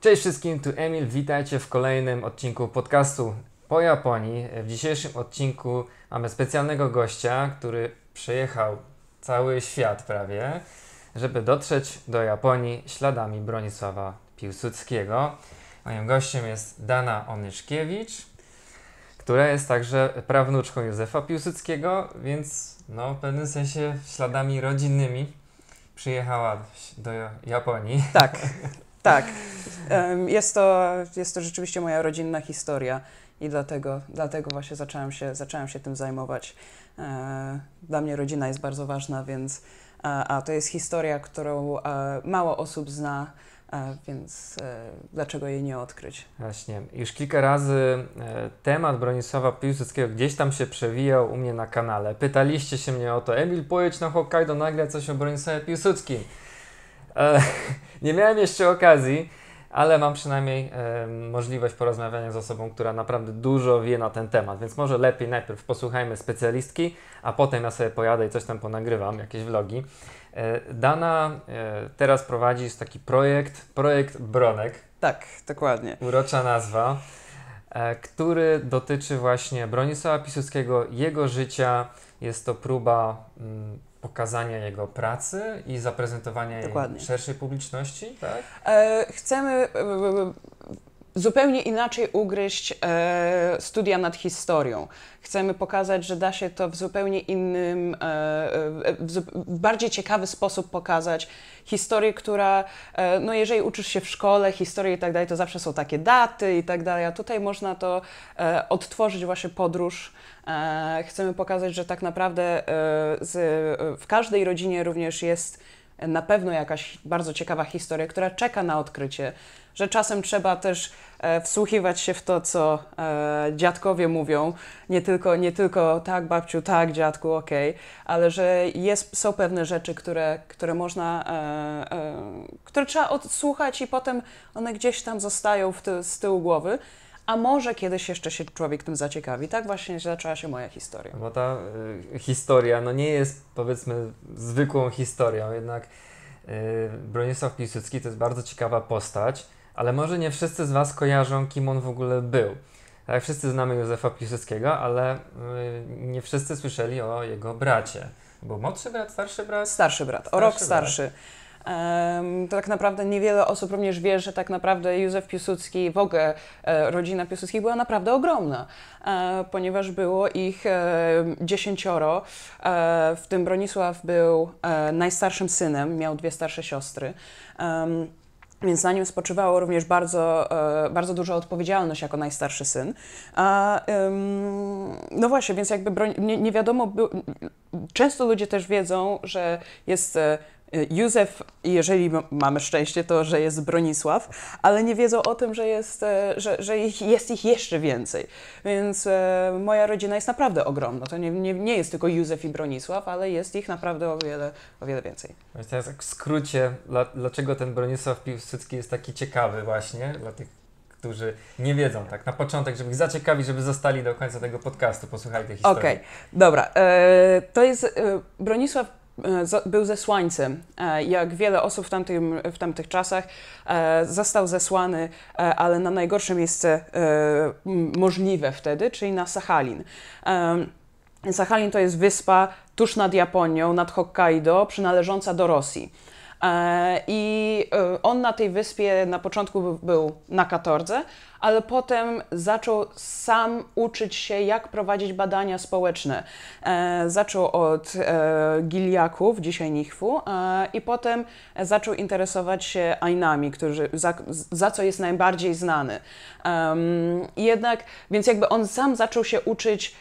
Cześć wszystkim, tu Emil, witajcie w kolejnym odcinku podcastu po Japonii. W dzisiejszym odcinku mamy specjalnego gościa, który przejechał cały świat prawie, żeby dotrzeć do Japonii śladami Bronisława Piłsudskiego. Moim gościem jest Dana Onyszkiewicz, która jest także prawnuczką Józefa Piłsudskiego, więc no, w pewnym sensie śladami rodzinnymi przyjechała do Japonii. Tak. Tak. Jest to, jest to rzeczywiście moja rodzinna historia i dlatego, dlatego właśnie zacząłem się, zacząłem się tym zajmować. E, dla mnie rodzina jest bardzo ważna, więc a, to jest historia, którą e, mało osób zna. E, więc dlaczego jej nie odkryć? Właśnie. Już kilka razy temat Bronisława Piłsudskiego gdzieś tam się przewijał u mnie na kanale. Pytaliście się mnie o to, Emil, pojedź na Hokkaido, nagle coś o Bronisławie Piłsudskim. E, nie miałem jeszcze okazji, ale mam przynajmniej e, możliwość porozmawiania z osobą, która naprawdę dużo wie na ten temat, więc może lepiej najpierw posłuchajmy specjalistki, a potem ja sobie pojadę i coś tam ponagrywam, jakieś vlogi. E, Dana teraz prowadzi taki projekt, projekt Bronek. Tak, dokładnie. Urocza nazwa, który dotyczy właśnie Bronisława Piłsudskiego, jego życia. Jest to próba mm, pokazania jego pracy i zaprezentowania Dokładnie. jej szerszej publiczności, tak? E, chcemy e, e, zupełnie inaczej ugryźć e, studia nad historią. Chcemy pokazać, że da się to w zupełnie innym, e, e w, w, bardziej ciekawy sposób pokazać historię, która, e, no jeżeli uczysz się w szkole historii i tak dalej, to zawsze są takie daty i tak dalej, a tutaj można to e, odtworzyć właśnie podróż. E, chcemy pokazać, że tak naprawdę z, w każdej rodzinie również jest na pewno jakaś bardzo ciekawa historia, która czeka na odkrycie, że czasem trzeba też e, wsłuchiwać się w to, co e, dziadkowie mówią, nie tylko, nie tylko tak babciu, tak dziadku, okej, okay, ale że jest, są pewne rzeczy, które, które można, e, które trzeba odsłuchać i potem one gdzieś tam zostają w ty, z tyłu głowy a może kiedyś jeszcze się człowiek tym zaciekawi. Tak właśnie zaczęła się moja historia. Bo ta y, historia no nie jest powiedzmy zwykłą historią, jednak y, Bronisław Piłsudski to jest bardzo ciekawa postać, ale może nie wszyscy z Was kojarzą, kim on w ogóle był. Tak, wszyscy znamy Józefa Piłsudskiego, ale y, nie wszyscy słyszeli o jego bracie. bo młodszy brat, starszy brat? Starszy brat, starszy o rok brat. starszy tak naprawdę niewiele osób również wie, że tak naprawdę Józef Piłsudski, w ogóle e, rodzina Piłsudskich była naprawdę ogromna, e, ponieważ było ich e, dziesięcioro, w tym Bronisław był najstarszym synem, miał dwie starsze siostry. Więc na nim spoczywało również bardzo, bardzo duża odpowiedzialność jako najstarszy syn. A, no właśnie, więc jakby broń, nie, nie wiadomo, często ludzie też wiedzą, że jest Y, Józef, jeżeli mamy szczęście, to że jest Bronisław, ale nie wiedzą o tym, że jest, e, że, że jest ich jeszcze więcej. Więc e, moja rodzina jest naprawdę ogromna. To nie, nie, nie jest tylko Józef i Bronisław, ale jest ich naprawdę o wiele, o wiele więcej. Więc teraz tak w skrócie, dlaczego ten Bronisław Piłsudski jest taki ciekawy właśnie dla tych którzy nie wiedzą, tak? Na początek, żeby ich zaciekawić, żeby zostali do końca tego podcastu, posłuchajcie historii. Okej, okay. dobra. E, to jest e, Bronisław E, był zesłańcem. E, jak wiele osób w, tamtym, w tamtych czasach e, został zesłany, ale na najgorsze miejsce możliwe wtedy, czyli na Sachalin. Sachalin to jest wyspa tuż nad Japonią, nad Hokkaido, przynależąca do Rosji. E, I e, on na tej wyspie na początku był na katordze, ale potem zaczął sam uczyć się, jak prowadzić badania społeczne. E, zaczął od giliaków, dzisiaj nichwu, i potem zaczął interesować się Ainami, którzy, za, za co jest najbardziej znany. Jednak, więc jakby on sam zaczął się uczyć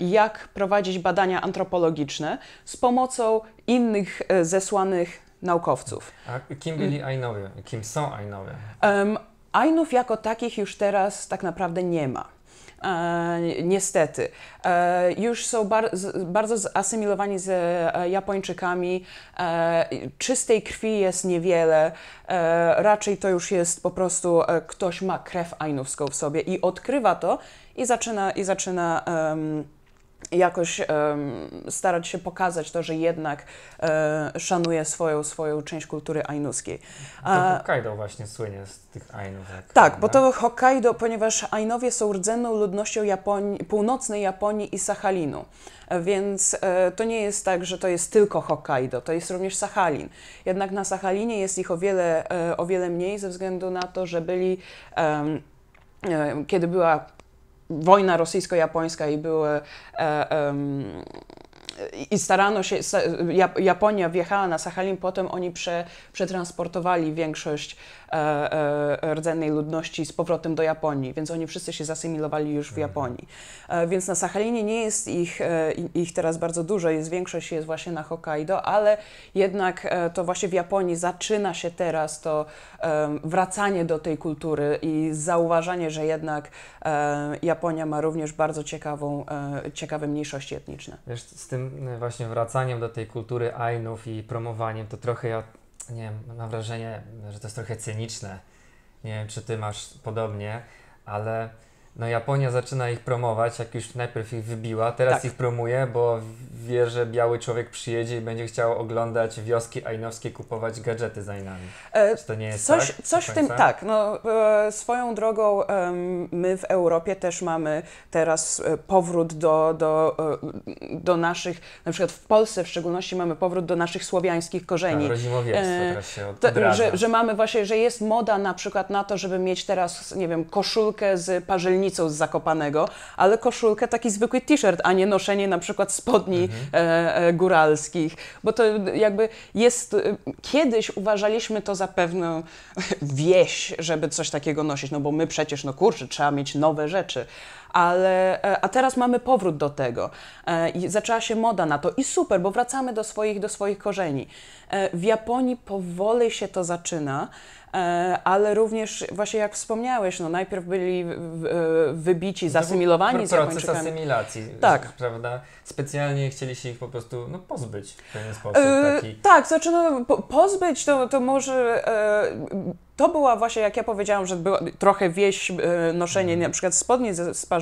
jak prowadzić badania antropologiczne z pomocą innych zesłanych naukowców. A kim byli Ainowie? Kim są Ainowie? Um, Ainów jako takich już teraz tak naprawdę nie ma. E, niestety. E, już są bar z, bardzo zasymilowani z e, Japończykami. E, czystej krwi jest niewiele. E, raczej to już jest po prostu e, ktoś ma krew ainowską w sobie i odkrywa to i zaczyna, i zaczyna um, jakoś um, starać się pokazać to, że jednak e, szanuje swoją, swoją część kultury ainuskiej. A, to Hokkaido właśnie słynie z tych Ainów. Tak, tak, bo to Hokkaido, ponieważ Ainowie są rdzenną ludnością Japonii, północnej Japonii i Sachalinu. Więc e, to nie jest tak, że to jest tylko Hokkaido, to jest również Sachalin. Jednak na Sachalinie jest ich o wiele, e, o wiele mniej ze względu na to, że byli, e, kiedy była wojna rosyjsko-japońska i były. Um, i starano się, Japonia wjechała na Sahalin, potem oni prze, przetransportowali większość E, e, rdzennej ludności z powrotem do Japonii, więc oni wszyscy się zasymilowali już w mhm. Japonii. E, więc na Sachalinie nie jest ich, ich teraz bardzo dużo, jest większość jest właśnie na Hokkaido, ale jednak to właśnie w Japonii zaczyna się teraz to wracanie do tej kultury i zauważanie, że jednak Japonia ma również bardzo ciekawą, ciekawe mniejszości etniczne. Wiesz, z tym właśnie wracaniem do tej kultury Ainów i promowaniem, to trochę ja nie wiem, mam wrażenie, że to jest trochę cyniczne. Nie wiem, czy ty masz podobnie, ale no Japonia zaczyna ich promować, jak już najpierw ich wybiła, teraz tak. ich promuje, bo wie, że biały człowiek przyjedzie i będzie chciał oglądać wioski ajnowskie, kupować gadżety za Ainami. E, Czy to nie jest Coś, tak, coś w tym, tak. No, e, swoją drogą e, my w Europie też mamy teraz e, powrót do, do, e, do naszych, na przykład w Polsce w szczególności mamy powrót do naszych słowiańskich korzeni. Tak, e, to, że, że mamy właśnie, że jest moda na przykład na to, żeby mieć teraz, nie wiem, koszulkę z parzelnikiem z Zakopanego, ale koszulkę, taki zwykły t-shirt, a nie noszenie na przykład spodni mhm. e, e góralskich, bo to jakby jest, e, kiedyś uważaliśmy to za pewną wieś, żeby coś takiego nosić, no bo my przecież, no kurczę, trzeba mieć nowe rzeczy, ale, e, a teraz mamy powrót do tego. E, I zaczęła się moda na to i super, bo wracamy do swoich, do swoich korzeni. E, w Japonii powoli się to zaczyna ale również właśnie jak wspomniałeś, no najpierw byli wybici, zasymilowani z Japończykami. Proces asymilacji, tak. tak. prawda? Specjalnie chcieli się ich po prostu no, pozbyć w pewien sposób. Taki. tak, znaczy no, pozbyć to, to może to była właśnie, jak ja powiedziałam, że była trochę wieś e, noszenie mm. na przykład spodni z, z a,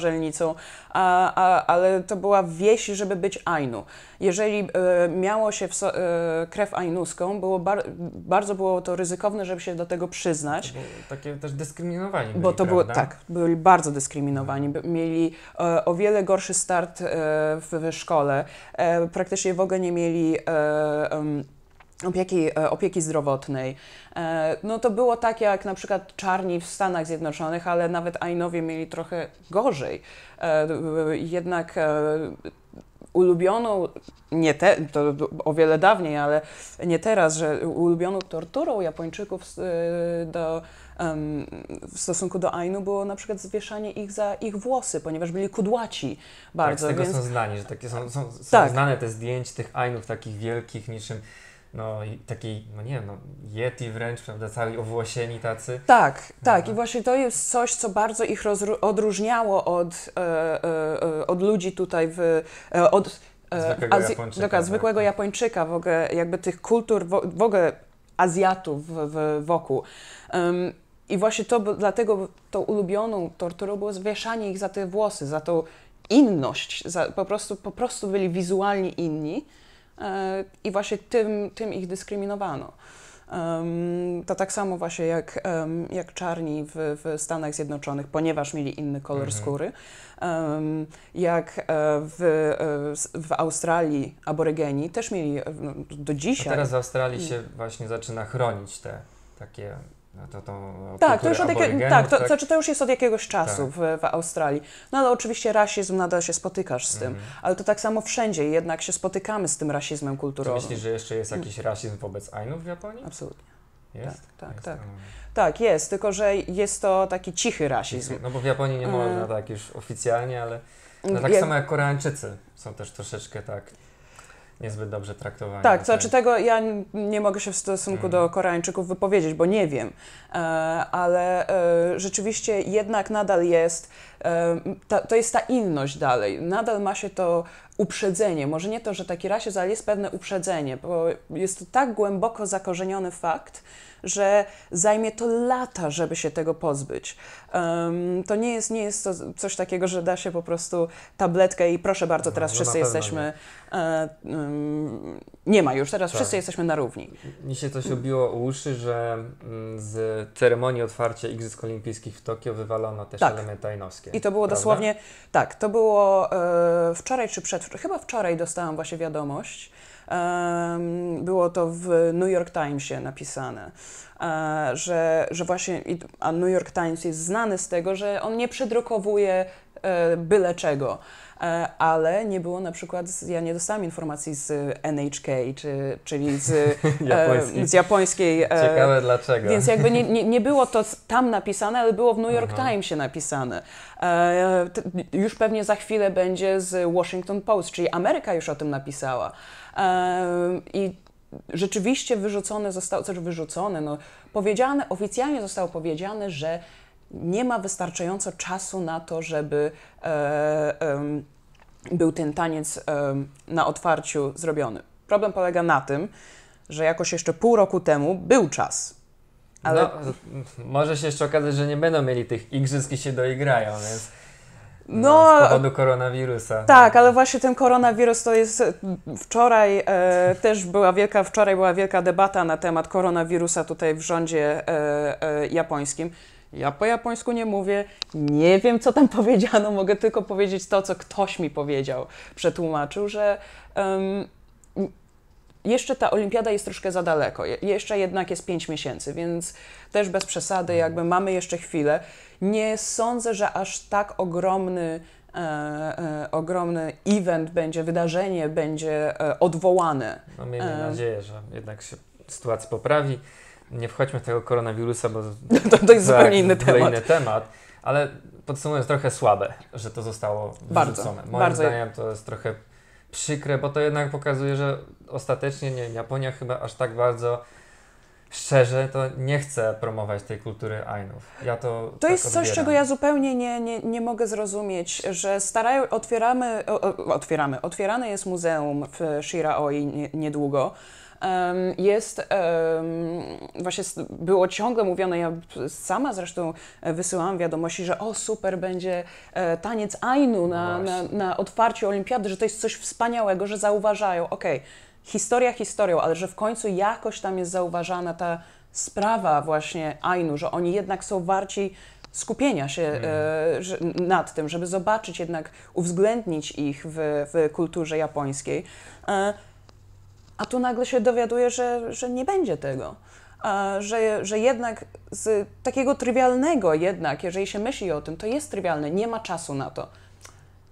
a, ale to była wieś, żeby być Ainu. Jeżeli e, miało się so, e, krew ainuską, było bar, bardzo było to ryzykowne, żeby się do tego przyznać. takie też dyskryminowani byli, Bo to było, tak, byli bardzo dyskryminowani. No. Mieli e, o wiele gorszy start e, w, w, szkole. E, praktycznie w ogóle nie mieli opieki, e, opieki zdrowotnej. E, no to było tak jak na przykład czarni w Stanach Zjednoczonych, ale nawet Ainowie mieli trochę gorzej. E, jednak ulubioną, nie te, to o wiele dawniej, ale nie teraz, że ulubioną torturą Japończyków do, w stosunku do Ainu było na przykład zwieszanie ich za ich włosy, ponieważ byli kudłaci bardzo. Tak, z tego więc... są znani, że takie są, są, są tak. znane te zdjęcia tych Ainów takich wielkich, niczym no i taki, no nie wiem, no, yeti wręcz, prawda, cali owłosieni tacy. Tak, tak i no. właśnie to jest coś, co bardzo ich odróżniało od, e, e, e, od ludzi tutaj w, e, od e, zwykłego, Azji Japończyka, tak, zwykłego tak. Japończyka, w ogóle jakby tych kultur, w, ogóle Azjatów w, w, wokół. Um, i właśnie to, dlatego tą ulubioną torturą było zwieszanie ich za te włosy, za tą inność, za, po, prostu, po prostu byli wizualnie inni. E, i właśnie tym, tym ich dyskryminowano. Um, to tak samo właśnie jak, um, jak czarni w, w, Stanach Zjednoczonych, ponieważ mieli inny kolor mhm. skóry, um, jak e, w, e, w Australii aborygeni też mieli no, do dzisiaj. A teraz w Australii się mm. właśnie zaczyna chronić te takie no to, to tak, to już od tak, to, tak? Znaczy to już jest od jakiegoś tak. czasu tak. w, w, Australii. No ale oczywiście rasizm nadal się spotykasz z tym, mhm. ale to tak samo wszędzie, jednak się spotykamy z tym rasizmem kulturowym. Czy myślisz, że jeszcze jest jakiś rasizm wobec Ainów w Japonii? Absolutnie. Jest? Tak, tak, jest, tak. No. Tak, jest, tylko że jest to taki cichy rasizm. No bo w Japonii nie można mm. tak już oficjalnie, ale no, tak ja... samo jak Koreańczycy są też troszeczkę tak niezbyt dobrze traktowani. Tak, to znaczy tego ja nie mogę się w stosunku do mhm. Koreańczyków wypowiedzieć, bo nie wiem, e, ale e, rzeczywiście jednak nadal jest ta, to jest ta inność dalej. Nadal ma się to uprzedzenie. Może nie to, że taki rasizm, ale jest pewne uprzedzenie, bo jest to tak głęboko zakorzeniony fakt, że zajmie to lata, żeby się tego pozbyć. Um, to nie jest, nie jest to coś takiego, że da się po prostu tabletkę i proszę bardzo, no, teraz no, wszyscy jesteśmy. Nie. Um, nie. ma już, teraz tak. wszyscy jesteśmy na równi. Mi się coś obiło u uszy, że mm, z ceremonii otwarcia Igrzysk Olimpijskich w Tokio wywalono też tak. elementy tajnowskie. I to było prawda? dosłownie, tak, to było e, wczoraj czy przed, chyba wczoraj dostałam właśnie wiadomość. E, było to w New York Timesie napisane, e, że, że właśnie, a New York Times jest znany z tego, że on nie przedrukowuje e, byle czego. E, ale nie było na przykład, ja nie dostałam informacji z NHK, czy, czyli z, e, Japoński. z japońskiej. E, Ciekawe dlaczego. Więc jakby nie, nie, nie, było to tam napisane, ale było w New York Timesie napisane. Już pewnie za chwilę będzie z Washington Post, czyli Ameryka już o tym napisała. I rzeczywiście wyrzucone zostało, coś znaczy wyrzucone, no, powiedziane, oficjalnie zostało powiedziane, że nie ma wystarczająco czasu na to, żeby e, był ten taniec na otwarciu zrobiony. Problem polega na tym, że jakoś jeszcze pół roku temu był czas. Ale... No, może się jeszcze okazać, że nie będą mieli tych igrzysk i się doigrają, więc. No, no, z powodu koronawirusa. Tak, ale właśnie ten koronawirus to jest. E, wczoraj e, też była wielka, wczoraj była wielka debata na temat koronawirusa tutaj w rządzie e, e, japońskim. Ja po japońsku nie mówię, nie wiem, co tam powiedziano, mogę tylko powiedzieć to, co ktoś mi powiedział, przetłumaczył, że um, jeszcze ta olimpiada jest troszkę za daleko, Je jeszcze jednak jest 5 miesięcy, więc też bez przesady, jakby mhm. mamy jeszcze chwilę. Nie sądzę, że aż tak ogromny E, e, ogromny event będzie, wydarzenie będzie e, odwołane. No miejmy e, nadzieję, że jednak się sytuacja poprawi nie wchodźmy w tego koronawirusa, bo no to, to jest zupełnie inny temat. inny temat. Ale podsumowując, trochę słabe, że to zostało wyrzucone. Moim bardzo. zdaniem to jest trochę przykre, bo to jednak pokazuje, że ostatecznie nie, Japonia chyba aż tak bardzo szczerze, to nie chce promować tej kultury Ainów. Ja to. To tak jest odbieram. coś, czego ja zupełnie nie, nie, nie mogę zrozumieć, że starają, otwieramy, otwieramy, otwierane jest muzeum w Shiraoi niedługo jest właśnie było ciągle mówione, ja sama zresztą e, wysyłałam wiadomości, że o super będzie e, taniec Ainu na, no na, na otwarciu olimpiady, że to jest coś wspaniałego, że zauważają. Okej, okay. historia historią, ale że w końcu jakoś tam jest zauważana ta sprawa właśnie Ainu, że oni jednak są warci skupienia się mm. e, nad tym, żeby zobaczyć jednak, uwzględnić ich w, w kulturze japońskiej. E, a tu nagle się dowiaduje, że, że nie będzie tego. A, że, że jednak z takiego trywialnego jednak, jeżeli się myśli o tym, to jest trywialne, nie ma czasu na to.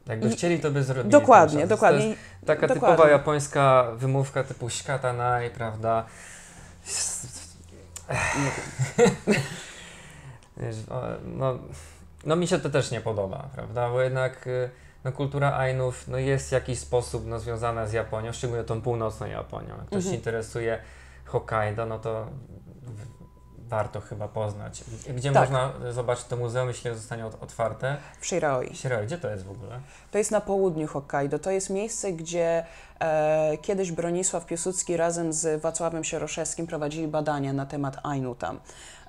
Jakby chcieli, to by Dokładnie, dokładnie. taka dokładnie. typowa japońska wymówka typu sikatana i prawda. Nie wiem. no, no mi się to też nie podoba, prawda? Bo jednak y, no, kultura Ainów no, jest w jakiś sposób no, związana z Japonią, szczególnie tą północną Japonią. Jak ktoś mhm. się interesuje Hokkaido, no to warto chyba poznać. Gdzie tak. można zobaczyć to muzeum, jeśli zostanie otwarte? W Shiroi. Shiraoi, gdzie to jest w ogóle? To jest na południu Hokkaido. To jest miejsce, gdzie e, kiedyś Bronisław Piłsudski razem z Wacławem Sieroszewskim prowadzili badania na temat Ainu tam.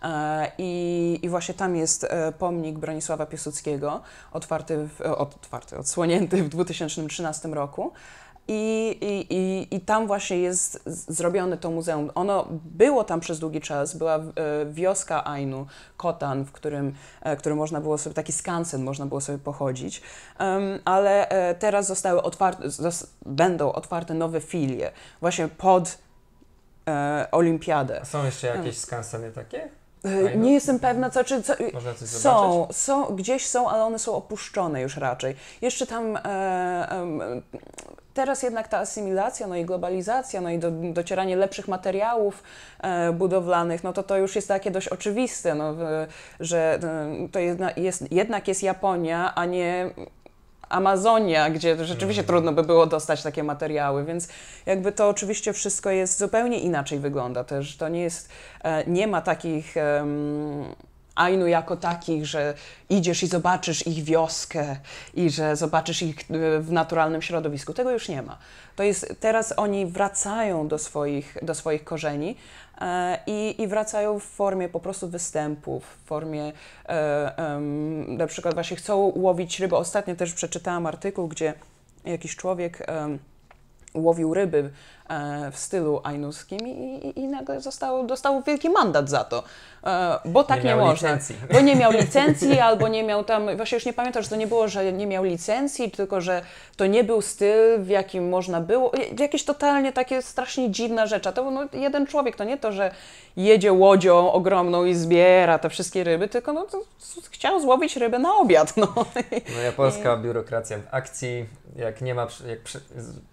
E, I, I, właśnie tam jest e, pomnik Bronisława Piesuckiego, otwarty, w, e, otwarty odsłonięty w 2013 roku. I, i, i, tam właśnie jest zrobione to muzeum. Ono było tam przez długi czas, była wioska Ainu, Kotan, w którym, którym można było sobie, taki skansen można było sobie pochodzić, ale teraz zostały otwarte, będą otwarte nowe filie, właśnie pod Olimpiadę. A są jeszcze jakieś skanseny takie? E, nie jestem pewna, co, czy, co, są, są, gdzieś są, ale one są opuszczone już raczej. Jeszcze tam e, e, teraz jednak ta asymilacja, no i globalizacja, no i do, docieranie lepszych materiałów e, budowlanych, no to to już jest takie dość oczywiste, no, że e, to jedna, jest, jednak jest Japonia, a nie Amazonia, gdzie rzeczywiście mm. trudno by było dostać takie materiały, więc jakby to oczywiście wszystko jest zupełnie inaczej wygląda też. To nie jest, e, nie ma takich um, Ainu jako takich, że idziesz i zobaczysz ich wioskę i że zobaczysz ich e, w naturalnym środowisku. Tego już nie ma. To jest, teraz oni wracają do swoich, do swoich korzeni, E, i, i wracają w formie po prostu występów, w formie um, na przykład właśnie chcą łowić ryby. Ostatnio też przeczytałam artykuł, gdzie jakiś człowiek um, łowił ryby E, w stylu ajnuskim i, i, i nagle został, dostał wielki mandat za to, e, bo tak nie, nie można. Licencji. Bo nie miał licencji albo nie miał tam, właśnie już nie pamiętam, że to nie było, że nie miał licencji, tylko że to nie był styl, w jakim można było. Jakieś totalnie takie strasznie dziwna rzecz. A to no, jeden człowiek, to nie to, że jedzie łodzią ogromną i zbiera te wszystkie ryby, tylko no, chciał złowić rybę na obiad. No, no japońska biurokracja w akcji, jak nie ma, jak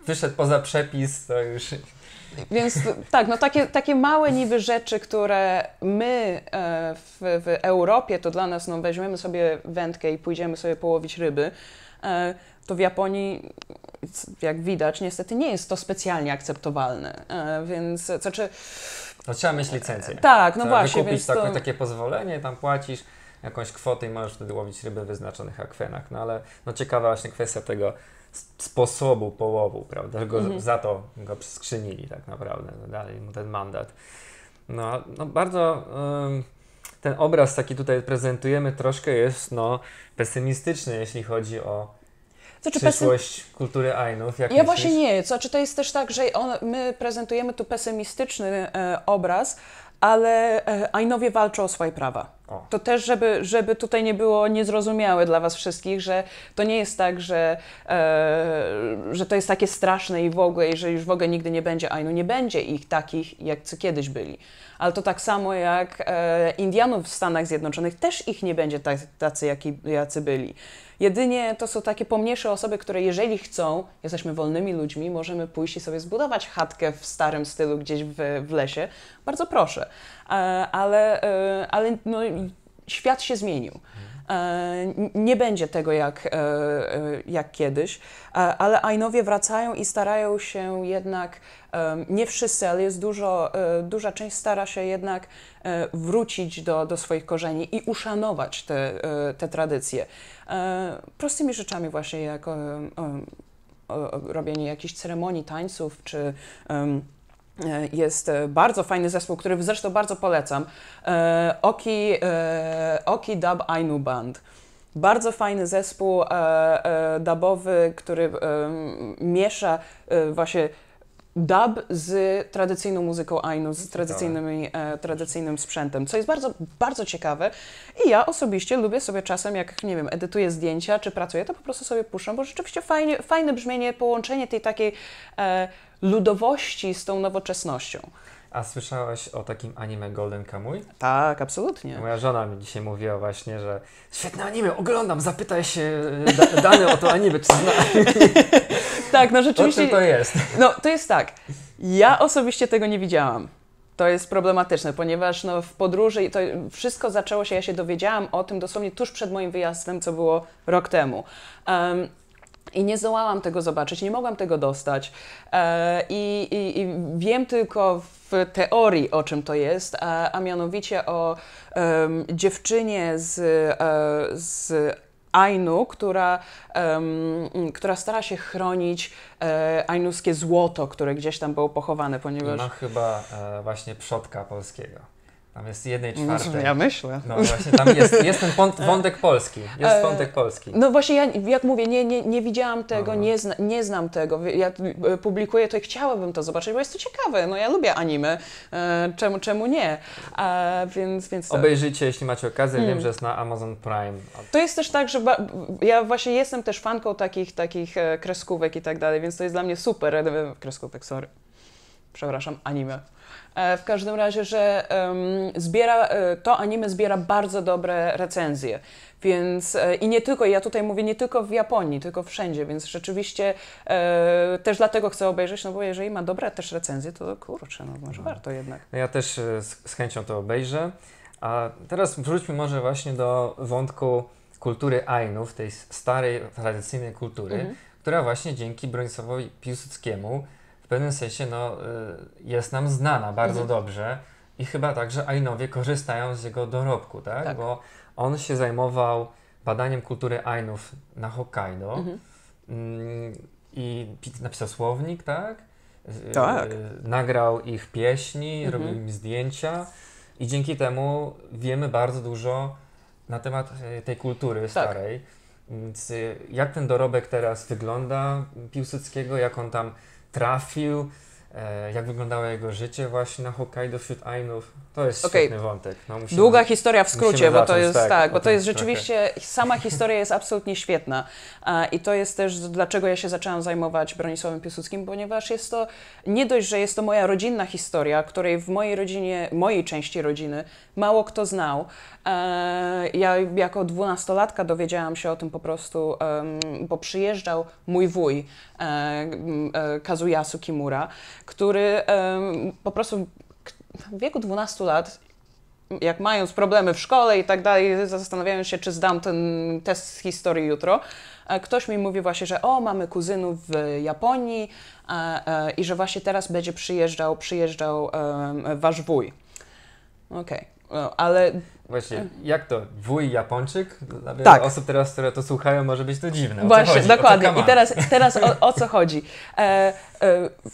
wyszedł poza przepis, to już więc tak, no takie, takie małe niby rzeczy, które my e, w, w Europie, to dla nas, no weźmiemy sobie wędkę i pójdziemy sobie połowić ryby, e, to w Japonii, jak widać, niestety nie jest to specjalnie akceptowalne. E, więc, co znaczy... No trzeba mieć licencję. Tak, no trzeba właśnie. Kupić to... takie pozwolenie, tam płacisz jakąś kwotę i możesz wtedy łowić ryby w wyznaczonych akwenach. No ale no ciekawa właśnie kwestia tego, sposobu połowu, prawda? Go, mhm. Za to go przeskrzynili tak naprawdę, no dali mu ten mandat. No, no bardzo ym, ten obraz taki tutaj prezentujemy troszkę jest no, pesymistyczny, jeśli chodzi o znaczy, przyszłość kultury Ainów. Jak ja myślisz? właśnie nie. Znaczy, to jest też tak, że on, my prezentujemy tu pesymistyczny e, obraz, ale e, Ainowie walczą o swoje prawa. O. To też, żeby, żeby tutaj nie było niezrozumiałe dla Was wszystkich, że to nie jest tak, że, e, że to jest takie straszne i w ogóle, i że już w ogóle nigdy nie będzie Ainu. Nie będzie ich takich, jak kiedyś byli ale to tak samo jak e, Indianów w Stanach Zjednoczonych, też ich nie będzie tacy, jaki, jacy byli. Jedynie to są takie pomniejsze osoby, które jeżeli chcą, jesteśmy wolnymi ludźmi, możemy pójść i sobie zbudować chatkę w starym stylu gdzieś w, w lesie. Bardzo proszę. E, ale e, ale no, świat się zmienił. E, nie będzie tego jak, e, e, jak kiedyś, ale Ainowie wracają i starają się jednak, nie wszyscy, ale jest dużo, duża część stara się jednak wrócić do, do swoich korzeni i uszanować te, te tradycje. Prostymi rzeczami właśnie jak robienie jakichś ceremonii, tańców czy... Um, E, jest e, bardzo fajny zespół, który zresztą bardzo polecam. E, Oki, Oki Dub Ainu Band. Bardzo fajny zespół dubowy, który miesza właśnie dub z tradycyjną muzyką Ainu, z tradycyjnymi, e, tradycyjnym sprzętem, co jest bardzo, bardzo ciekawe. I ja osobiście lubię sobie czasem, jak nie wiem, edytuję zdjęcia czy pracuję, to po prostu sobie puszczam, bo rzeczywiście fajnie, fajne brzmienie, połączenie tej takiej e, ludowości z tą nowoczesnością. A słyszałaś o takim anime Golden Kamuy? Tak, absolutnie. Moja żona mi dzisiaj mówiła właśnie, że świetne anime, oglądam, zapytaj się da dane o to anime, czy zna. tak, no rzeczywiście. O czym to jest? No, to jest tak. Ja osobiście tego nie widziałam. To jest problematyczne, ponieważ no, w podróży to wszystko zaczęło się, ja się dowiedziałam o tym dosłownie tuż przed moim wyjazdem, co było rok temu. Um, i nie zdołałam tego zobaczyć, nie mogłam tego dostać. E, I, i, i wiem tylko w teorii, o czym to jest, a, a mianowicie o dziewczynie z, e, z Ainu, która, która stara się chronić e, ainuskie złoto, które gdzieś tam było pochowane, ponieważ... ma chyba e, właśnie przodka polskiego. Tam jest jednej no, czwartej. Ja myślę. No właśnie, tam jest, jest ten e, wątek polski. Jest e, wątek polski. No właśnie, ja, jak mówię, nie, nie, nie widziałam tego, no, no. nie, zna, nie znam tego. Ja e, publikuję to i chciałabym to zobaczyć, bo jest to ciekawe. No ja lubię anime, czemu, czemu nie? A, więc, więc tak. Obejrzyjcie, jeśli macie okazję. Hmm. Wiem, że jest na Amazon Prime. To jest też tak, że ja właśnie jestem też fanką takich, takich kreskówek i tak dalej, więc to jest dla mnie super. Kreskówek, sorry przepraszam, anime. E, w każdym razie, że zbiera, e, to anime zbiera bardzo dobre recenzje. Więc e, i nie tylko, ja tutaj mówię nie tylko w Japonii, tylko wszędzie, więc rzeczywiście e, też dlatego chcę obejrzeć, no bo jeżeli ma dobre też recenzje, to kurczę, no może no. warto jednak. No ja też z, z chęcią to obejrzę. A teraz wróćmy może właśnie do wątku kultury Ainów, tej starej, tradycyjnej kultury, mhm. która właśnie dzięki Bronisławowi Piłsudskiemu w pewnym sensie no, y, jest nam znana bardzo mhm. dobrze i chyba także Ainowie korzystają z jego dorobku, tak? tak? Bo on się zajmował badaniem kultury Ainów na Hokkaido mhm. Mm, i napisał słownik, tak? Y, tak. Y, nagrał ich pieśni, mhm. robił im zdjęcia i dzięki temu wiemy bardzo dużo na temat tej kultury tak. starej. Więc jak ten dorobek teraz wygląda Piłsudskiego, jak on tam trafił, e, jak wyglądało jego życie właśnie na Hokkaido wśród Ainów. To jest okay. świetny wątek. No, musimy, Długa historia w skrócie, bo to jest tak, tak bo to jest rzeczywiście, trochę. sama historia jest absolutnie świetna. I to jest też dlaczego ja się zaczęłam zajmować Bronisławem Piłsudskim, ponieważ jest to, nie dość, że jest to moja rodzinna historia, której w mojej rodzinie, mojej części rodziny mało kto znał. E, ja jako dwunastolatka dowiedziałam się o tym po prostu, bo przyjeżdżał mój wuj, e, e, Kazuyasu Kimura, który po prostu w wieku 12 lat, jak mając problemy w szkole i tak dalej, zastanawiając się, czy zdam ten test z historii jutro, e, ktoś mi mówi właśnie, że o, mamy kuzynów w Japonii a, e, a, e, i że właśnie teraz będzie przyjeżdżał, przyjeżdżał um, wasz wuj. Okej, okay. ale Właśnie, e. jak to? Wuj Japończyk? Dla Tak. osób teraz, które to słuchają, może być to dziwne. O co Właśnie, O co dokładnie. I teraz, teraz o, o co chodzi? E, e,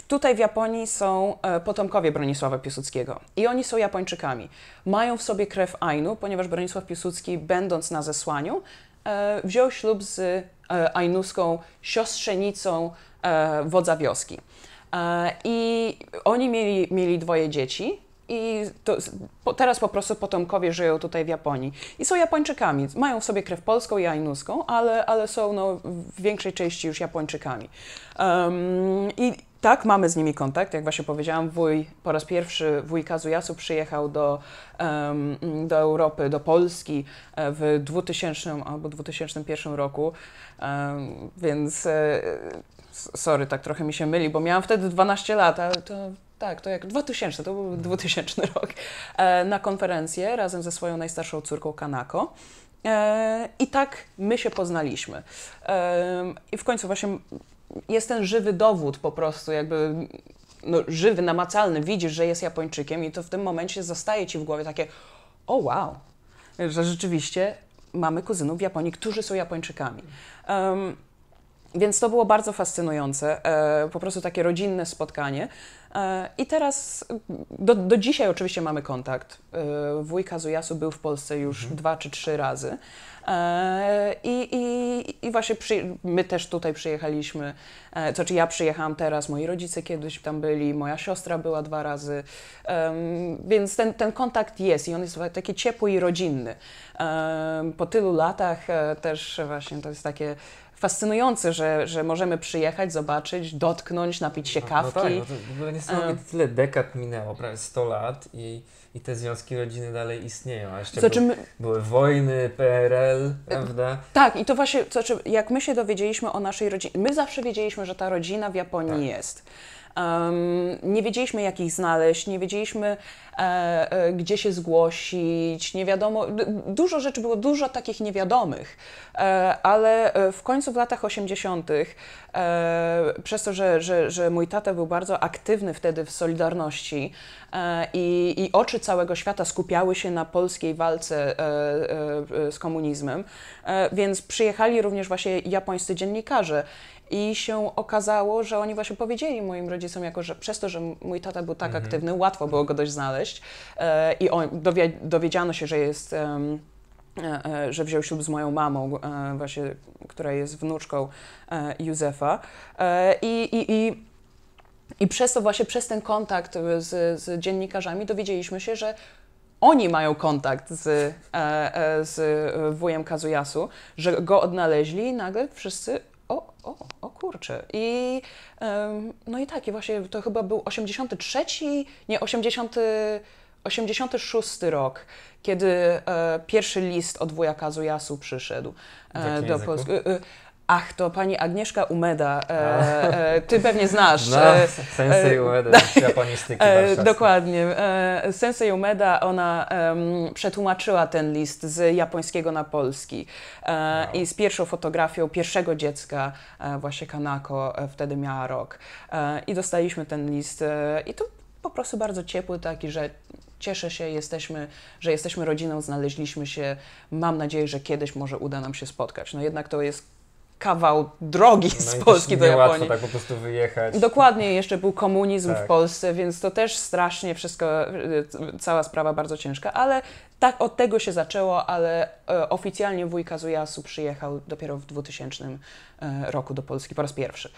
tutaj w Japonii są e, potomkowie Bronisława Piłsudskiego i oni są Japończykami. Mają w sobie krew Ainu, ponieważ Bronisław Piłsudski, będąc na zesłaniu, e, wziął ślub z e, ainuską siostrzenicą e, wodza wioski. E, I oni mieli, mieli dwoje dzieci. I to, po, teraz po prostu potomkowie żyją tutaj w Japonii. I są Japończykami. Mają w sobie krew polską i ainuską, ale, ale są no, w większej części już Japończykami. Um, I tak, mamy z nimi kontakt. Jak właśnie powiedziałam, wuj, po raz pierwszy wuj Kazuyasu przyjechał do, um, do Europy, do Polski e, w 2000 albo 2001 roku, um, więc e, sorry, tak trochę mi się myli, bo miałam wtedy 12 lat, ale to tak, to jak 2000, to był 2000 rok, e, na konferencję razem ze swoją najstarszą córką Kanako. E, I tak my się poznaliśmy. E, I w końcu właśnie jest ten żywy dowód po prostu, jakby no, żywy, namacalny, widzisz, że jest Japończykiem i to w tym momencie zostaje ci w głowie takie o wow, że rzeczywiście mamy kuzynów w Japonii, którzy są Japończykami. więc to było bardzo fascynujące, e, po prostu takie rodzinne spotkanie. E, I teraz do, do dzisiaj oczywiście mamy kontakt. E, Wuj Kazuyasu był w Polsce już mhm. dwa czy trzy razy. E, I, i, i właśnie przy, my też tutaj przyjechaliśmy. Co to znaczy ja przyjechałam teraz, moi rodzice kiedyś tam byli, moja siostra była dwa razy. Więc ten, ten kontakt jest i on jest taki ciepły i rodzinny. Po tylu latach też właśnie to jest takie fascynujące, że, że możemy przyjechać, zobaczyć, dotknąć, napić się kawki. No, no tak, no to w ogóle e. tyle dekad minęło, prawie 100 lat i, i te związki rodziny dalej istnieją. A jeszcze znaczy, były wojny, PRL, e, prawda? Tak, i to właśnie, znaczy, jak my się dowiedzieliśmy o naszej rodzinie, my zawsze wiedzieliśmy, że ta rodzina w Japonii tak. jest nie wiedzieliśmy, jak ich znaleźć, nie wiedzieliśmy, e, e, gdzie się zgłosić, nie wiadomo, dużo rzeczy było, dużo takich niewiadomych, e, ale w końcu w latach 80., przez to, że, że, że mój tata był bardzo aktywny wtedy w Solidarności i, i oczy całego świata skupiały się na polskiej walce z komunizmem, więc przyjechali również właśnie japońscy dziennikarze i się okazało, że oni właśnie powiedzieli moim rodzicom, jako że przez to, że mój tata był tak mhm. aktywny, łatwo było go dość znaleźć. E, I on, dowie, dowiedziano się, że jest. Um, że wziął ślub z moją mamą, e, właśnie, która jest wnuczką Józefa. I, i, i, I przez to właśnie, przez ten kontakt z, z dziennikarzami dowiedzieliśmy się, że oni mają kontakt z, z wujem Kazujasu, że go odnaleźli i nagle wszyscy o, o, o kurczę. I no i tak, i właśnie to chyba był 83, nie 80. 86 rok, kiedy e, pierwszy list od wujaka Zujasu przyszedł e, do Polski. E, e Ach, to pani Agnieszka Umeda. E, e, ty pewnie znasz. No, e, sensei Umeda z japonistyki Dokładnie. E, sensei Umeda, ona przetłumaczyła ten list z japońskiego na polski. E, wow. I z pierwszą fotografią pierwszego dziecka, właśnie Kanako, wtedy miała rok. I dostaliśmy ten list. I to po prostu bardzo ciepły taki, że cieszę się, jesteśmy, że jesteśmy rodziną, znaleźliśmy się. Mam nadzieję, że kiedyś może uda nam się spotkać. No jednak to jest kawał drogi no z Polski do Japonii. tak po prostu wyjechać. Dokładnie, jeszcze był komunizm tak. w Polsce, więc to też strasznie wszystko, e, cała sprawa bardzo ciężka, ale tak od tego się zaczęło, ale e, oficjalnie wuj Kazuyasu przyjechał dopiero w 2000 e, roku do Polski po raz pierwszy.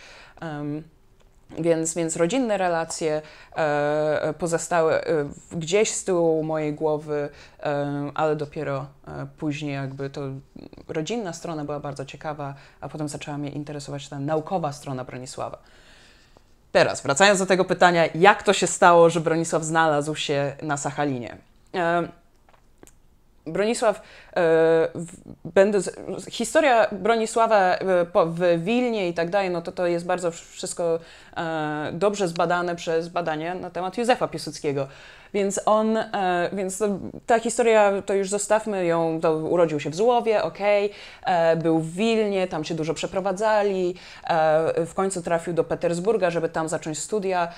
Um, więc, więc rodzinne relacje e, pozostały e, gdzieś z tyłu mojej głowy, e, ale dopiero e, później jakby to rodzinna strona była bardzo ciekawa, a potem zaczęła mnie interesować ta naukowa strona Bronisława. Teraz, wracając do tego pytania, jak to się stało, że Bronisław znalazł się na Sachalinie? E, Bronisław, e, historia Bronisława e, w Wilnie i tak dalej, no to to jest bardzo wszystko e, dobrze zbadane przez badanie na temat Józefa Piłsudskiego. Więc on, e, więc ta historia, to już zostawmy ją, to urodził się w Złowie, okej, okay. E, był w Wilnie, tam się dużo przeprowadzali, e, w końcu trafił do Petersburga, żeby tam zacząć studia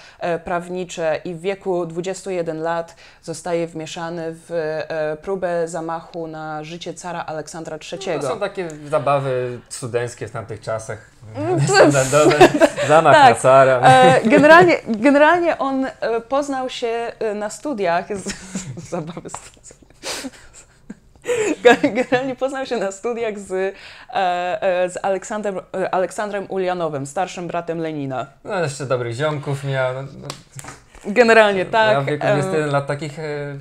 prawnicze i w wieku 21 lat zostaje wmieszany w próbę zamachu na życie cara Aleksandra III. No, to są takie zabawy studenckie w tamtych czasach. Mm, Standardowe, tak. na e, Generalnie, generalnie on e, poznał się e, na studiach, z, zabawy Generalnie poznał się na studiach z, z Aleksandrem, Aleksandrem Ulianowym, starszym bratem Lenina. No jeszcze dobrych ziomków miał. No, no. Generalnie tak. Ja w wieku 21 um, lat takich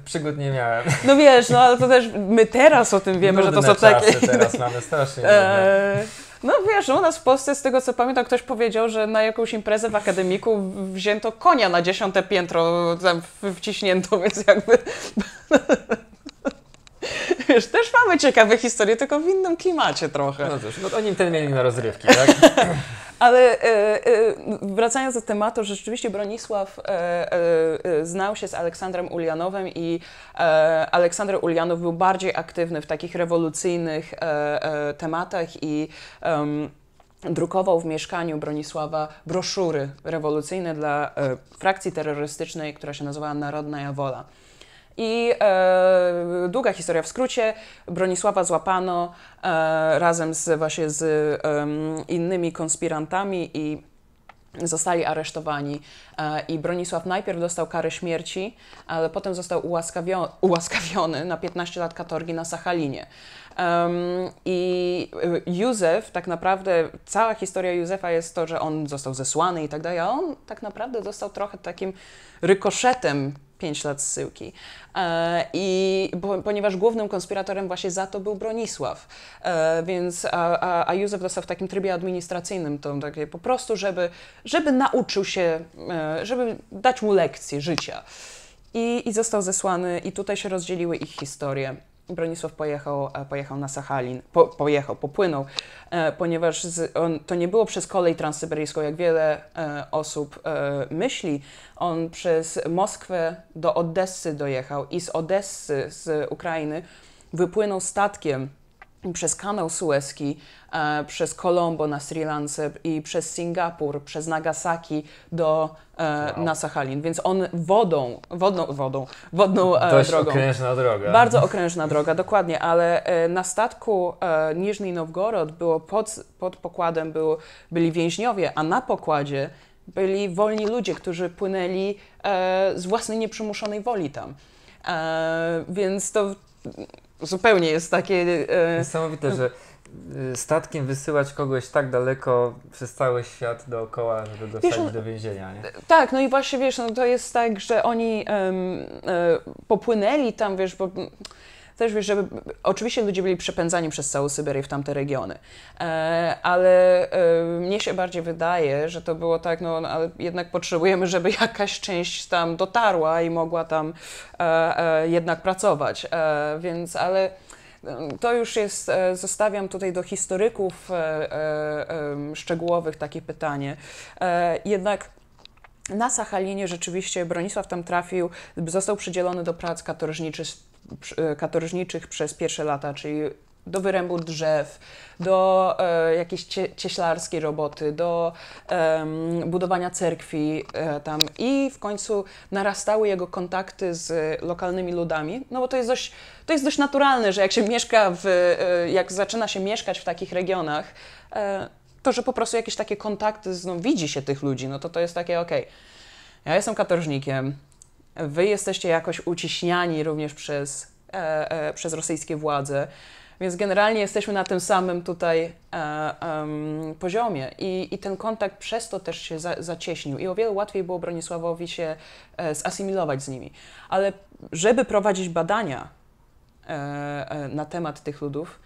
przygód nie miałem. No wiesz, no ale to też my teraz o tym wiemy, Nudne że to są takie... teraz mamy strasznie. E, no wiesz, no, u nas w Polsce, z tego co pamiętam, ktoś powiedział, że na jakąś imprezę w akademiku wzięto konia na dziesiąte piętro, tam wciśnięto, więc jakby wiesz, też mamy ciekawe historie, tylko w innym klimacie trochę. No cóż, no oni ten mieli na rozrywki, tak? Ale e, e, wracając do tematu, rzeczywiście Bronisław e, e, e, znał się z Aleksandrem Ulianowem i e, Aleksander Ulianow był bardziej aktywny w takich rewolucyjnych tematach i drukował w mieszkaniu Bronisława broszury rewolucyjne dla frakcji terrorystycznej, która się nazywała Narodna Wola. I e, długa historia w skrócie. Bronisława złapano e, razem z, właśnie z e, innymi konspirantami i zostali aresztowani. E, I Bronisław najpierw dostał karę śmierci, ale potem został ułaskawiony, ułaskawiony na 15 lat katorgi na Sachalinie. Um, I e, Józef, tak naprawdę, cała historia Józefa jest to, że on został zesłany i tak dalej, a on tak naprawdę został trochę takim rykoszetem 5 lat zsyłki. E, I ponieważ głównym konspiratorem właśnie za to był Bronisław, e, więc a, a, a Józef dostał w takim trybie administracyjnym to takie po prostu, żeby, żeby nauczył się, e, żeby dać mu lekcję życia. I, I został zesłany, i tutaj się rozdzieliły ich historie. Bronisław pojechał, e, pojechał na Sachalin, po, pojechał, popłynął, e, ponieważ z, on, to nie było przez kolej transsyberyjską, jak wiele e, osób e, myśli. On przez Moskwę do Odessy dojechał i z Odessy, z Ukrainy, wypłynął statkiem przez kanał Suezki, e, przez Colombo na Sri Lance i przez Singapur, przez Nagasaki do, e, wow. na Sachalin. Więc on wodą, wodną, wodą, wodną e, Dość drogą. okrężna droga. Bardzo okrężna droga, dokładnie, ale na statku Niżny Nowgorod było pod, pod pokładem byli więźniowie, a na pokładzie byli wolni ludzie, którzy płynęli z własnej nieprzymuszonej woli tam. więc to zupełnie jest takie... E, Niesamowite, że e, statkiem wysyłać kogoś tak daleko przez cały świat dookoła, żeby dostać wiesz, no, do więzienia, nie? E, tak, no i właśnie, wiesz, no to jest tak, że oni um, popłynęli tam, wiesz, bo też wiesz, żeby oczywiście ludzie byli przepędzani przez całą Syberię w tamte regiony, e, ale e, mnie się bardziej wydaje, że to było tak, no ale jednak potrzebujemy, żeby jakaś część tam dotarła i mogła tam e, jednak pracować, więc ale to już jest, zostawiam tutaj do historyków szczegółowych takie pytanie. Jednak na Sachalinie rzeczywiście Bronisław tam trafił, został przydzielony do prac katorżniczych, przez pierwsze lata, czyli do wyrębu drzew, do e, jakiejś cie, cieślarskiej roboty, do e, budowania cerkwi e, tam i w końcu narastały jego kontakty z lokalnymi ludami, no bo to jest dość, to jest dość naturalne, że jak się mieszka w, e, jak zaczyna się mieszkać w takich regionach, e, to, że po prostu jakieś takie kontakty, no, widzi się tych ludzi, no to to jest takie, okej, okay, ja jestem katorżnikiem, wy jesteście jakoś uciśniani również przez, e, e, przez rosyjskie władze, więc generalnie jesteśmy na tym samym tutaj e, poziomie I, i ten kontakt przez to też się za, zacieśnił i o wiele łatwiej było Bronisławowi się e, zasymilować z nimi. Ale żeby prowadzić badania e, e, na temat tych ludów,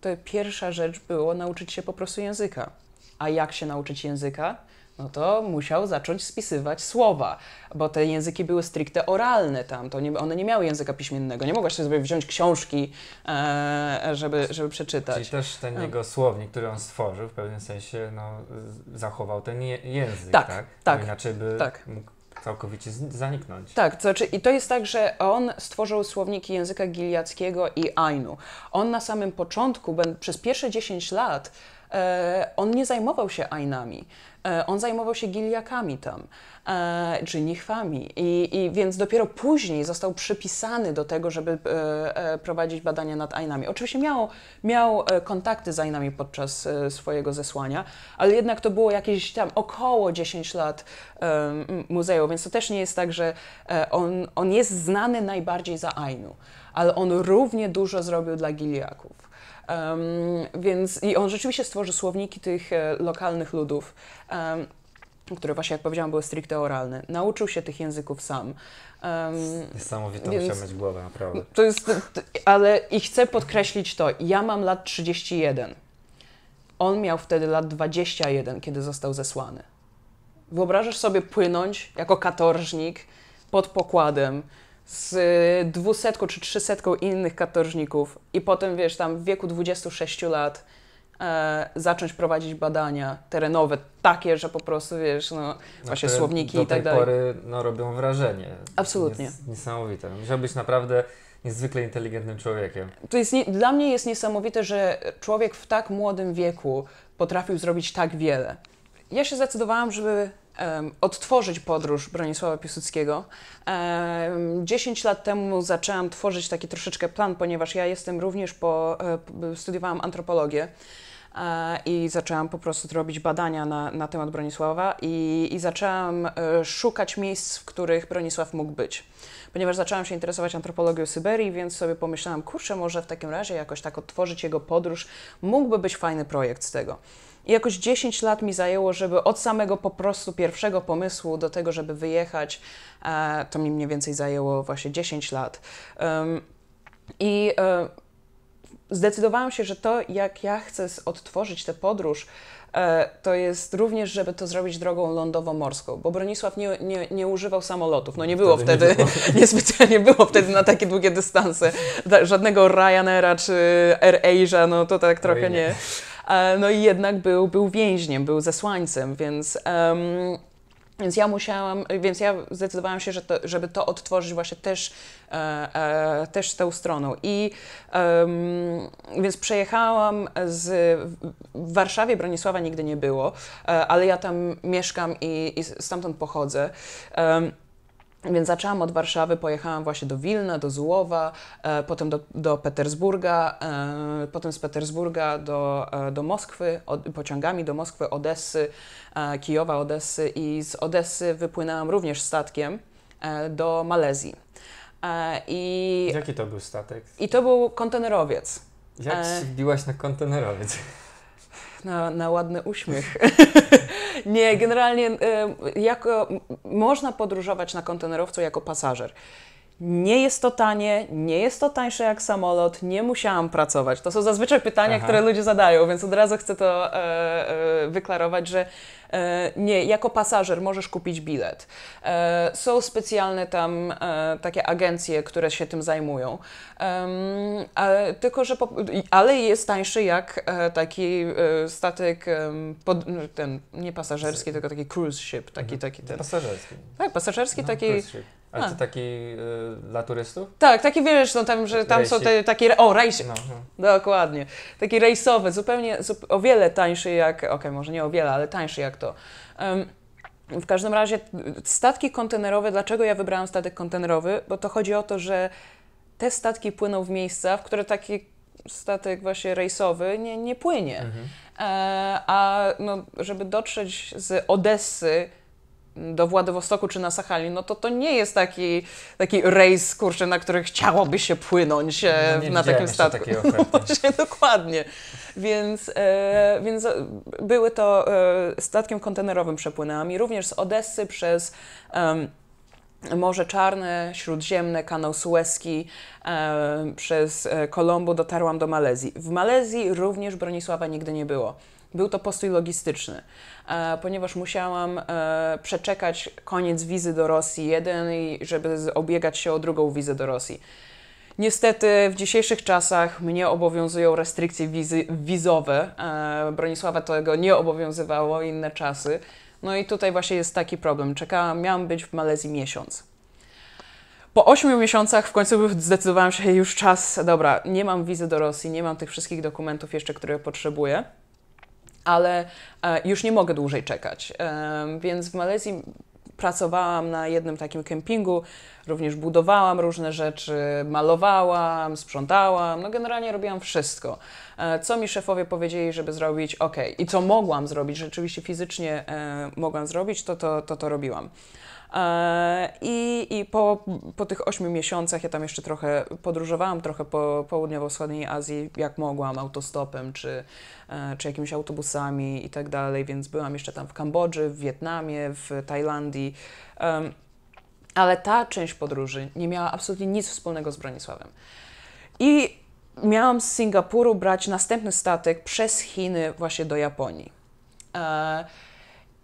to pierwsza rzecz było nauczyć się po prostu języka. A jak się nauczyć języka? no to musiał zacząć spisywać słowa, bo te języki były stricte oralne tam, to nie, one nie miały języka piśmiennego, nie mogłaś sobie wziąć książki, e, żeby, żeby przeczytać. Czyli też ten no. jego słownik, który on stworzył, w pewnym sensie no, zachował ten je język, tak? Tak, tak. inaczej by tak. mógł całkowicie zaniknąć. Tak, to znaczy, i to jest tak, że on stworzył słowniki języka giliackiego i Ainu. On na samym początku, przez pierwsze 10 lat, E, on nie zajmował się Ainami. E, on zajmował się giliakami tam, czy e, nichwami. I, I, więc dopiero później został przypisany do tego, żeby prowadzić badania nad Ainami. Oczywiście miał, miał kontakty z Ainami podczas swojego zesłania, ale jednak to było jakieś tam około 10 lat muzeum, więc to też nie jest tak, że on, on jest znany najbardziej za Ainu, ale on równie dużo zrobił dla giliaków. Um, więc i on rzeczywiście stworzy słowniki tych e, lokalnych ludów, um, które właśnie, jak powiedziałam, były stricte oralne. Nauczył się tych języków sam. Um, Niesamowitą więc, musiał mieć głowę, naprawdę. To jest, to, ale i chcę podkreślić to, ja mam lat 31. On miał wtedy lat 21, kiedy został zesłany. Wyobrażasz sobie płynąć jako katorżnik pod pokładem, z dwusetką czy trzysetką innych katorżników i potem, wiesz, tam w wieku 26 lat e, zacząć prowadzić badania terenowe, takie, że po prostu, wiesz, no, właśnie słowniki i tak dalej. Do tej pory no, robią wrażenie. Absolutnie. Nies niesamowite. Musiał być naprawdę niezwykle inteligentnym człowiekiem. To jest dla mnie jest niesamowite, że człowiek w tak młodym wieku potrafił zrobić tak wiele. Ja się zdecydowałam, żeby odtworzyć podróż Bronisława Piłsudskiego. Dziesięć 10 lat temu zaczęłam tworzyć taki troszeczkę plan, ponieważ ja jestem również po, e, studiowałam antropologię e, i zaczęłam po prostu robić badania na, na temat Bronisława i, i zaczęłam e, szukać miejsc, w których Bronisław mógł być. Ponieważ zaczęłam się interesować antropologią Syberii, więc sobie pomyślałam, kurczę, może w takim razie jakoś tak odtworzyć jego podróż, mógłby być fajny projekt z tego. I jakoś 10 lat mi zajęło, żeby od samego po prostu pierwszego pomysłu do tego, żeby wyjechać, e, to mi mniej więcej zajęło właśnie 10 lat. I e, zdecydowałam się, że to, jak ja chcę odtworzyć tę podróż, e, to jest również, żeby to zrobić drogą lądowo-morską, bo Bronisław nie, nie, nie używał samolotów. No nie było wtedy, wtedy nie było. niespecjalnie było wtedy na takie długie dystanse. Żadnego Ryanaira czy AirAsia, no to tak trochę nie. E, no i jednak był, był więźniem, był zesłańcem, więc... Um, więc ja musiałam, więc ja zdecydowałam się, że to, żeby to odtworzyć właśnie też, e, e, też z tą stroną. I e, więc przejechałam z w Warszawie, Bronisława nigdy nie było, e, ale ja tam mieszkam i, i stamtąd pochodzę. Więc zaczęłam od Warszawy, pojechałam właśnie do Wilna, do Złowa, e, potem do, do Petersburga, e, potem z Petersburga do, e, do Moskwy, od, pociągami do Moskwy, Odessy, e, Kijowa, Odessy i z Odessy wypłynęłam również statkiem e, do Malezji. E, I, Jaki to był statek? I to był kontenerowiec. Jak się wbiłaś na kontenerowiec? Na, na ładny uśmiech. Nie, generalnie jako, można podróżować na kontenerowcu jako pasażer. Nie jest to tanie, nie jest to tańsze jak samolot, nie musiałam pracować. To są zazwyczaj pytania, Aha. które ludzie zadają, więc od razu chcę to e, e, wyklarować, że E, nie, jako pasażer możesz kupić bilet. E, są specjalne tam e, takie agencje, które się tym zajmują. Ale, tylko, że po, ale jest tańszy jak taki statek, pod, no, ten nie pasażerski, tylko taki cruise ship. Taki, mhm. taki ten. Pasażerski. Tak, pasażerski, no, taki a, to taki y, dla turystów? Tak, taki wiesz, no tam, że tam Rejsik. są te, takie, o rejsy, no, no, dokładnie, taki rejsowy, zupełnie, o wiele tańszy jak, okej, okay, może nie o wiele, ale tańszy jak to. Um, w każdym razie statki kontenerowe, dlaczego ja wybrałam statek kontenerowy? Bo to chodzi o to, że te statki płyną w miejsca, w które taki statek właśnie rejsowy nie, nie płynie. Mhm. E, a no, żeby dotrzeć z Odessy do Władywostoku czy na Sachalin, no to to nie jest taki, taki rejs, kurczę, na który chciałoby się płynąć e, no na takim statku. No właśnie, dokładnie. Więc, e, więc e, były to e, statkiem kontenerowym przepłynęłam i również z Odessy przez Morze Czarne, Śródziemne, kanał Suezki, e, przez e, Kolombo dotarłam do Malezji. W Malezji również Bronisława nigdy nie było. Był to postój logistyczny, e, ponieważ musiałam e, przeczekać koniec wizy do Rosji jeden, żeby obiegać się o drugą wizę do Rosji. Niestety w dzisiejszych czasach mnie obowiązują restrykcje wizy, wizowe. E, Bronisława tego nie obowiązywało, inne czasy. No i tutaj właśnie jest taki problem. Czekałam, miałam być w Malezji miesiąc. Po 8 miesiącach w końcu zdecydowałam się, już czas, dobra, nie mam wizy do Rosji, nie mam tych wszystkich dokumentów jeszcze, które potrzebuję ale e, już nie mogę dłużej czekać. E, więc w Malezji pracowałam na jednym takim kempingu, również budowałam różne rzeczy, malowałam, sprzątałam, no generalnie robiłam wszystko. E, co mi szefowie powiedzieli, żeby zrobić, ok. I co mogłam zrobić, rzeczywiście fizycznie mogłam zrobić, to to, to, to robiłam. E, I, i po, po tych ośmiu miesiącach ja tam jeszcze trochę podróżowałam, trochę po południowo-wschodniej Azji, jak mogłam, autostopem czy, e, czy jakimiś autobusami i tak dalej, więc byłam jeszcze tam w Kambodży, w Wietnamie, w Tajlandii. Ale ta część podróży nie miała absolutnie nic wspólnego z Bronisławem. I miałam z Singapuru brać następny statek przez Chiny właśnie do Japonii. E,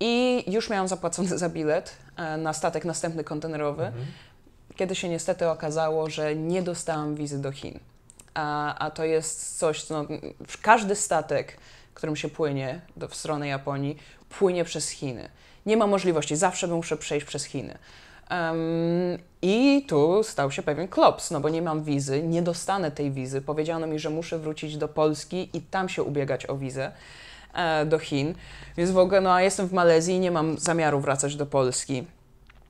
i już miałam zapłacony za bilet e, na statek następny kontenerowy, mhm. kiedy się niestety okazało, że nie dostałam wizy do Chin. A, a to jest coś, no, każdy statek, którym się płynie do, w stronę Japonii, płynie przez Chiny. Nie ma możliwości, zawsze muszę przejść przez Chiny. Um, I tu stał się pewien klops, no bo nie mam wizy, nie dostanę tej wizy. Powiedziano mi, że muszę wrócić do Polski i tam się ubiegać o wizę. E, do Chin. Więc w ogóle, no a jestem w Malezji, nie mam zamiaru wracać do Polski.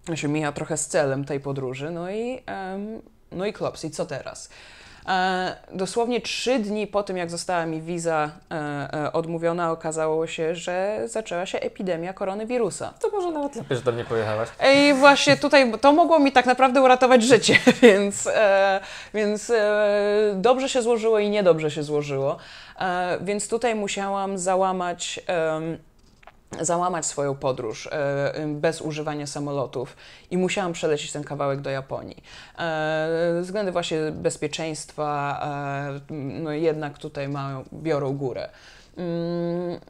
Ja się mija trochę z celem tej podróży. No i, um, no i klops, i co teraz? E, dosłownie trzy dni po tym, jak została mi wiza e, e, odmówiona, okazało się, że zaczęła się epidemia koronawirusa. To może nawet lepiej, że mnie nie pojechałaś. I właśnie tutaj to mogło mi tak naprawdę uratować życie, więc, więc dobrze się złożyło i niedobrze się złożyło. Więc tutaj musiałam załamać załamać swoją podróż e, bez używania samolotów i musiałam przelecieć ten kawałek do Japonii. E, względy właśnie bezpieczeństwa e, no jednak tutaj mają, biorą górę. Mm,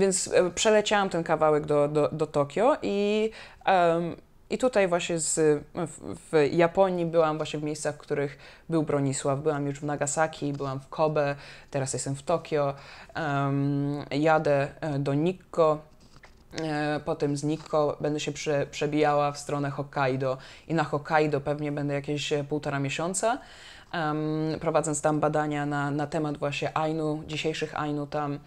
więc e, przeleciałam ten kawałek do, do, do Tokio i um, i tutaj właśnie z, w, w, Japonii byłam właśnie w miejscach, w których był Bronisław. Byłam już w Nagasaki, byłam w Kobe, teraz jestem w Tokio. Um, jadę do Nikko, E, po z Nikko będę się prze, przebijała w stronę Hokkaido i na Hokkaido pewnie będę jakieś e, półtora miesiąca, um, prowadząc tam badania na, na temat właśnie Ainu, dzisiejszych Ainu tam, e,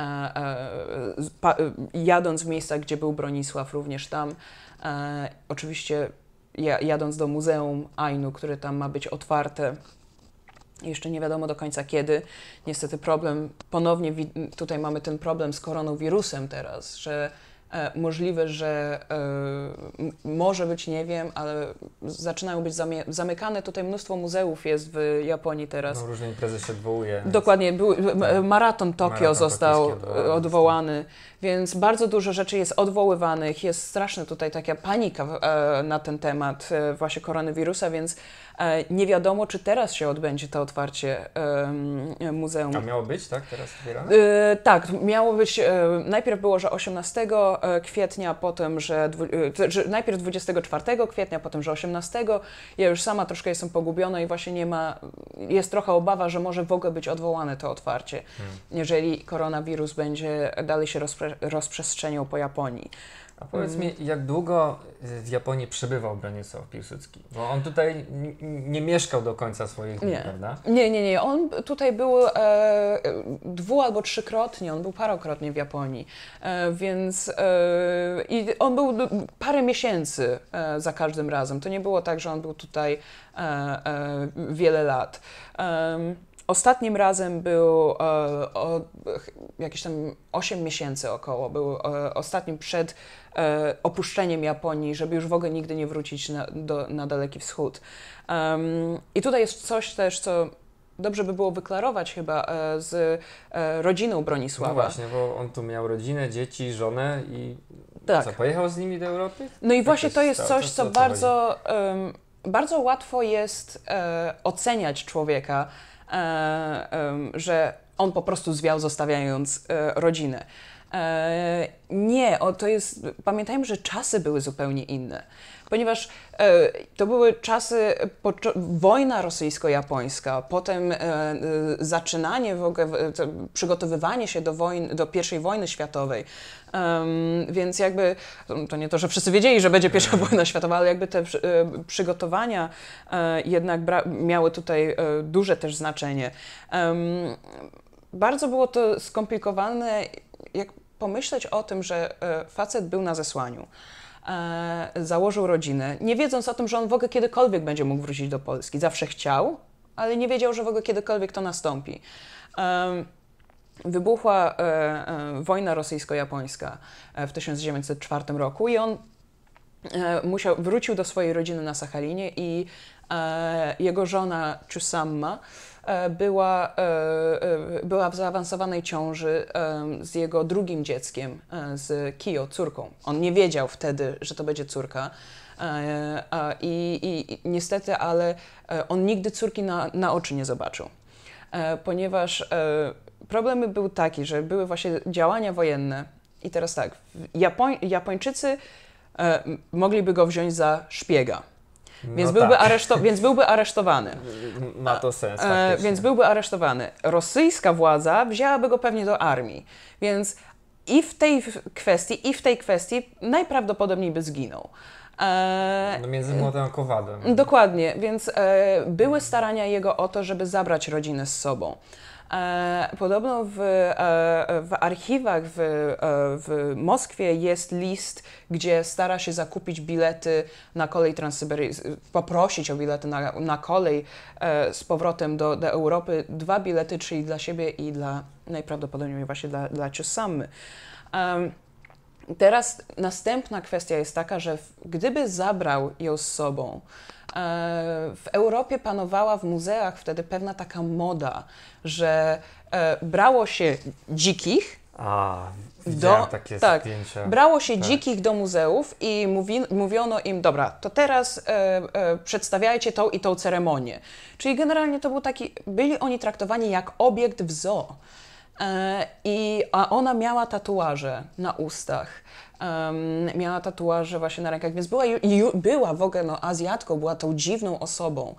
e, pa, e, jadąc w miejsca, gdzie był Bronisław również tam. E, oczywiście jadąc do Muzeum Ainu, które tam ma być otwarte jeszcze nie wiadomo do końca kiedy. Niestety problem, ponownie tutaj mamy ten problem z koronawirusem teraz, że E, możliwe, że e, może być, nie wiem, ale zaczynają być zamykane. Tutaj mnóstwo muzeów jest w Japonii teraz. No, różne imprezy się odwołuje. Dokładnie, był, tak. e, maraton Tokio maraton został odwołany. odwołany, więc bardzo dużo rzeczy jest odwoływanych. Jest straszna tutaj taka panika na ten temat właśnie koronawirusa, więc E, nie wiadomo, czy teraz się odbędzie to otwarcie muzeum. A miało być, tak? Teraz otwierane? E, tak, miało być. E, najpierw było, że 18 kwietnia, potem, że, Najpierw 24 kwietnia, potem, że 18. Ja już sama troszkę jestem pogubiona i właśnie nie ma. Jest trochę obawa, że może w ogóle być odwołane to otwarcie, hmm. jeżeli koronawirus będzie dalej się rozprzestrzeniał po Japonii. A powiedz mm. mi, jak długo w Japonii przebywał Bronisław Piłsudski? Bo on tutaj nie mieszkał do końca swoich dni, nie. prawda? Nie, nie, nie. On tutaj był e, dwu- albo trzykrotnie, on był parokrotnie w Japonii, e, więc e, i on był parę miesięcy e, za każdym razem. To nie było tak, że on był tutaj e, e, wiele lat. Ostatnim razem był e, o, jakieś tam 8 miesięcy około, był e, ostatnim przed e, opuszczeniem Japonii, żeby już w ogóle nigdy nie wrócić na, do, na Daleki Wschód. Um, I tutaj jest coś też, co dobrze by było wyklarować chyba e, z e, rodziną Bronisława. No właśnie, bo on tu miał rodzinę, dzieci, żonę i tak. co, pojechał z nimi do Europy? No i tak właśnie to jest coś, co, co bardzo, bardzo łatwo jest e, oceniać człowieka, E, że on po prostu zwiał, zostawiając e, rodzinę. E, nie, to jest. Pamiętajmy, że czasy były zupełnie inne ponieważ e, to były czasy, e, wojna rosyjsko-japońska, potem e, zaczynanie w ogóle, przygotowywanie się do, wojny, do pierwszej wojny światowej. więc jakby, to nie to, że wszyscy wiedzieli, że będzie pierwsza mm. wojna światowa, ale jakby te przygotowania jednak miały tutaj duże też znaczenie. bardzo było to skomplikowane, jak pomyśleć o tym, że facet był na zesłaniu. E, założył rodzinę, nie wiedząc o tym, że on w ogóle kiedykolwiek będzie mógł wrócić do Polski. Zawsze chciał, ale nie wiedział, że w ogóle kiedykolwiek to nastąpi. Wybuchła e, e, wojna rosyjsko-japońska w 1904 roku i on musiał, wrócił do swojej rodziny na Sachalinie i jego żona Chusamma E, była, e, e, była w zaawansowanej ciąży z jego drugim dzieckiem, z Kio, córką. On nie wiedział wtedy, że to będzie córka. I, i, i niestety, ale on nigdy córki na, na oczy nie zobaczył, ponieważ problem był taki, że były właśnie działania wojenne. I teraz tak, Japoń, Japończycy mogliby go wziąć za szpiega no więc, no byłby tak. areszto- więc byłby aresztowany. Ma to e, sens. E, więc byłby aresztowany. Rosyjska władza wzięłaby go pewnie do armii. Więc i w tej kwestii, i w tej kwestii najprawdopodobniej by zginął. E, no między młotem a kowadem. Dokładnie, więc e, były starania jego o to, żeby zabrać rodzinę z sobą. E, podobno w, e, w archiwach w, e, w Moskwie jest list, gdzie stara się zakupić bilety na kolej transsyberyjską, poprosić o bilety na, na kolej z powrotem do, do Europy. Dwa bilety, czyli dla siebie i dla najprawdopodobniej właśnie dla, dla Ciosamy. teraz następna kwestia jest taka, że gdyby zabrał ją z sobą, E, w Europie panowała w muzeach wtedy pewna taka moda, że e, brało się dzikich. A, do, takie tak, zdjęcia. Brało się tak. dzikich do muzeów i mówi, mówiono im, dobra, to teraz e, e, przedstawiajcie tą i tą ceremonię. Czyli generalnie to był taki, byli oni traktowani jak obiekt w zoo. E, I, a ona miała tatuaże na ustach um, miała tatuaże właśnie na rękach, więc była, ju, była w ogóle no, Azjatką, była tą dziwną osobą,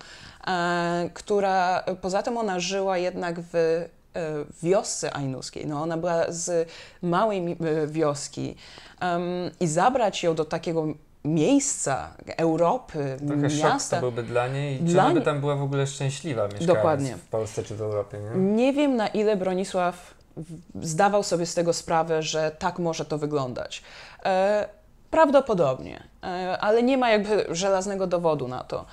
e, która poza tym ona żyła jednak w e, wiosce ainuskiej. No, ona była z małej e, wioski um, i zabrać ją do takiego miejsca, Europy, Trochę miasta. Szok to byłby dla niej. Czy dla... ona by tam była w ogóle szczęśliwa mieszkając Dokładnie. w Polsce czy w Europie? Nie? nie wiem na ile Bronisław zdawał sobie z tego sprawę, że tak może to wyglądać. E, prawdopodobnie, e, ale nie ma jakby żelaznego dowodu na to.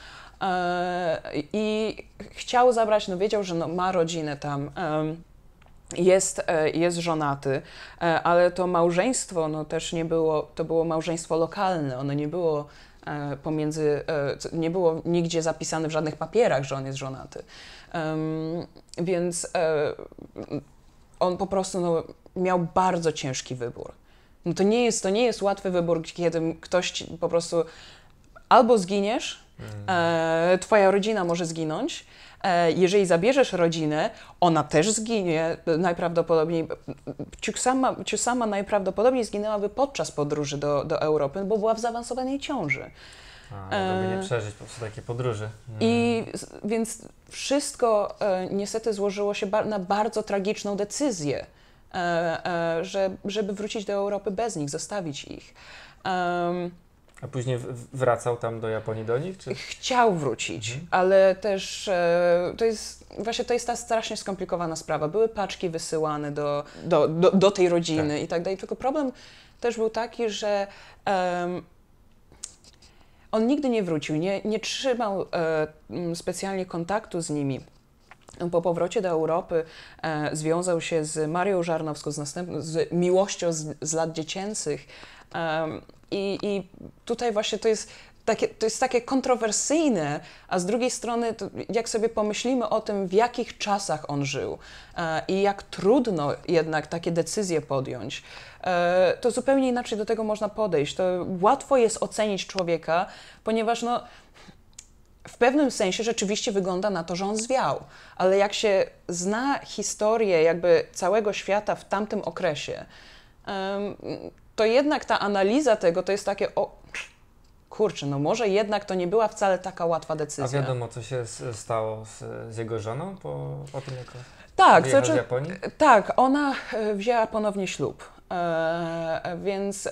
E, I chciał zabrać, no wiedział, że no ma rodzinę tam jest, jest żonaty, ale to małżeństwo no, też nie było, to było małżeństwo lokalne, ono nie było pomiędzy, nie było nigdzie zapisane w żadnych papierach, że on jest żonaty. Więc on po prostu no, miał bardzo ciężki wybór. No to nie jest, to nie jest łatwy wybór, kiedy ktoś po prostu albo zginiesz, mm. e, twoja rodzina może zginąć, e, jeżeli zabierzesz rodzinę, ona też zginie e, najprawdopodobniej. Ciuksama, sama najprawdopodobniej zginęłaby podczas podróży do, do Europy, bo była w zaawansowanej ciąży. A, nie e, przeżyć po prostu takiej podróży. Mm. I więc wszystko e, niestety złożyło się na bardzo tragiczną decyzję, e, że, żeby wrócić do Europy bez nich, zostawić ich. A później wracał tam do Japonii do nich? Czy? Chciał wrócić, mhm. ale też e, to jest właśnie to jest ta strasznie skomplikowana sprawa. Były paczki wysyłane do, do, do, do tej rodziny tak. i tak dalej. Tylko problem też był taki, że on nigdy nie wrócił, nie, nie trzymał e, specjalnie kontaktu z nimi. Po powrocie do Europy e, związał się z Marią Żarnowską, z, następ- z miłością z, z lat dziecięcych. E, i, I tutaj właśnie to jest takie, to jest takie kontrowersyjne, a z drugiej strony, jak sobie pomyślimy o tym, w jakich czasach on żył e, i jak trudno jednak takie decyzje podjąć, e, to zupełnie inaczej do tego można podejść. To łatwo jest ocenić człowieka, ponieważ no, w pewnym sensie rzeczywiście wygląda na to, że on zwiał, ale jak się zna historię jakby całego świata w tamtym okresie, to jednak ta analiza tego to jest takie, o, kurczę, no może jednak to nie była wcale taka łatwa decyzja. A wiadomo, co się stało z, z jego żoną po, po tym, jak tak, co, znaczy, Japonii? E, tak, ona e, wzięła ponownie ślub, e, e więc e,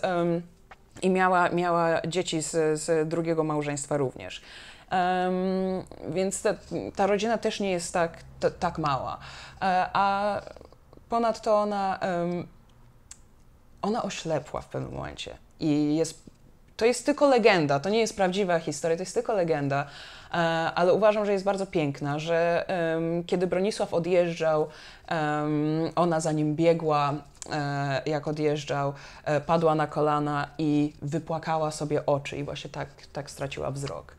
i miała, miała dzieci z, z drugiego małżeństwa również. Um, więc ta rodzina też nie jest tak, t, tak mała. E, a ponadto ona, um, ona oślepła w pewnym momencie i jest to jest tylko legenda, to nie jest prawdziwa historia, to jest tylko legenda, e, ale uważam, że jest bardzo piękna, że kiedy Bronisław odjeżdżał, ona za nim biegła, e, jak odjeżdżał, e, padła na kolana i wypłakała sobie oczy i właśnie tak, tak straciła wzrok.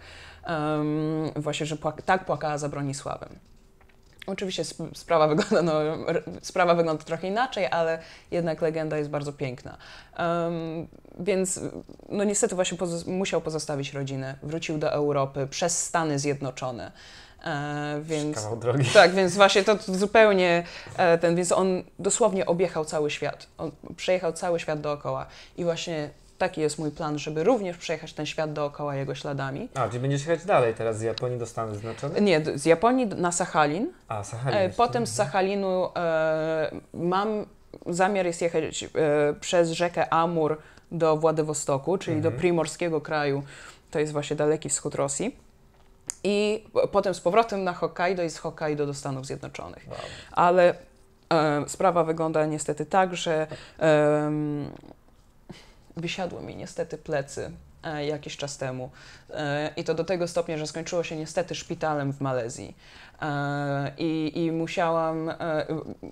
Um, właśnie, że płaka tak płakała za Bronisławem. Oczywiście sp sprawa wygląda, no, sprawa wygląda trochę inaczej, ale jednak legenda jest bardzo piękna. Um, więc no niestety właśnie poz musiał pozostawić rodzinę. Wrócił do Europy przez Stany Zjednoczone. E, więc, drogi. Tak, więc właśnie to, to zupełnie e, ten, więc on dosłownie objechał cały świat. On przejechał cały świat dookoła i właśnie taki jest mój plan, żeby również przejechać ten świat dookoła jego śladami. A, czyli będziesz jechać dalej teraz z Japonii do Stanów Zjednoczonych? Nie, z Japonii na Sachalin. A, Sachalin. E, potem no. z Sachalinu e, mam zamiar jest jechać e, przez rzekę Amur do Władywostoku, czyli mhm. do primorskiego kraju, to jest właśnie daleki wschód Rosji. I potem z powrotem na Hokkaido i z Hokkaido do Stanów Zjednoczonych. Wow. Ale e, sprawa wygląda niestety tak, że e, wysiadły mi niestety plecy e, jakiś czas temu. E, I to do tego stopnia, że skończyło się niestety szpitalem w Malezji. E, I, i musiałam,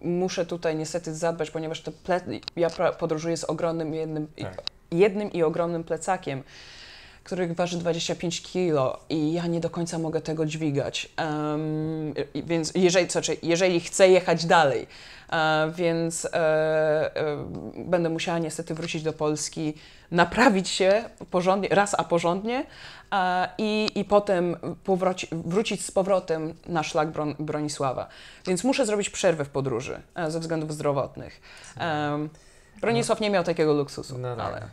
muszę tutaj niestety zadbać, ponieważ te ja podróżuję z ogromnym jednym, tak. jednym i ogromnym plecakiem których waży 25 kg i ja nie do końca mogę tego dźwigać. Um, więc jeżeli, co, jeżeli chcę jechać dalej, uh, więc uh, będę musiała niestety wrócić do Polski, naprawić się porządnie, raz a porządnie i, i potem powróci, wrócić z powrotem na szlak Bron Bronisława. Więc muszę zrobić przerwę w podróży ze względów zdrowotnych. Um, Bronisław nie miał takiego luksusu, no, no ale... No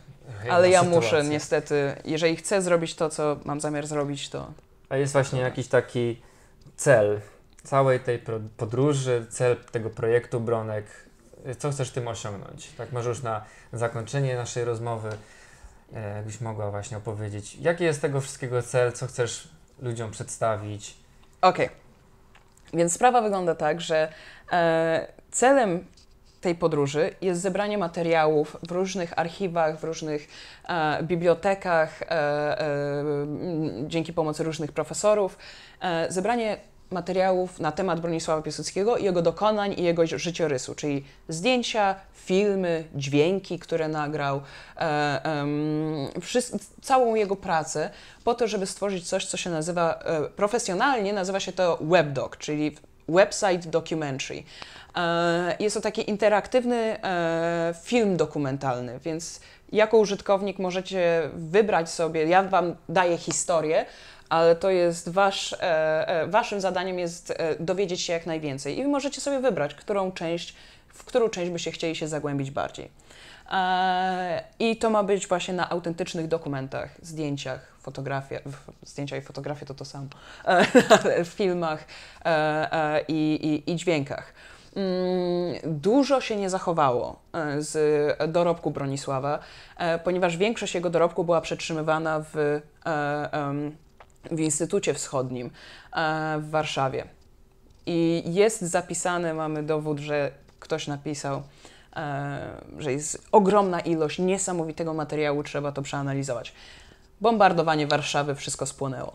ale ja muszę niestety, jeżeli chcę zrobić to, co mam zamiar zrobić, to... A jest właśnie jakiś taki cel całej tej podróży, cel tego projektu Bronek, co chcesz tym osiągnąć? Tak może już na zakończenie naszej rozmowy, e, jakbyś mogła właśnie opowiedzieć, jaki jest tego wszystkiego cel, co chcesz ludziom przedstawić? Okej. Okay. Więc sprawa wygląda tak, że e, celem tej podróży jest zebranie materiałów w różnych archiwach, w różnych e, bibliotekach, e, e, dzięki pomocy różnych profesorów, e, zebranie materiałów na temat Bronisława Piłsudskiego, jego dokonań i jego życiorysu, czyli zdjęcia, filmy, dźwięki, które nagrał, e, całą jego pracę, po to, żeby stworzyć coś, co się nazywa e, profesjonalnie, nazywa się to webdoc, czyli website documentary. E, jest to taki interaktywny e, film dokumentalny, więc jako użytkownik możecie wybrać sobie, ja Wam daję historię, ale to jest wasz, e, Waszym zadaniem jest dowiedzieć się jak najwięcej i możecie sobie wybrać, którą część, w którą część byście chcieli się zagłębić bardziej. I to ma być właśnie na autentycznych dokumentach, zdjęciach, fotografiach, zdjęcia i fotografie to to samo, w filmach i, i, i dźwiękach. Mm, dużo się nie zachowało e, z dorobku Bronisława, e, ponieważ większość jego dorobku była przetrzymywana w, e, w Instytucie Wschodnim w Warszawie. I jest zapisane, mamy dowód, że ktoś napisał, że jest ogromna ilość niesamowitego materiału, trzeba to przeanalizować. Bombardowanie Warszawy, wszystko spłonęło.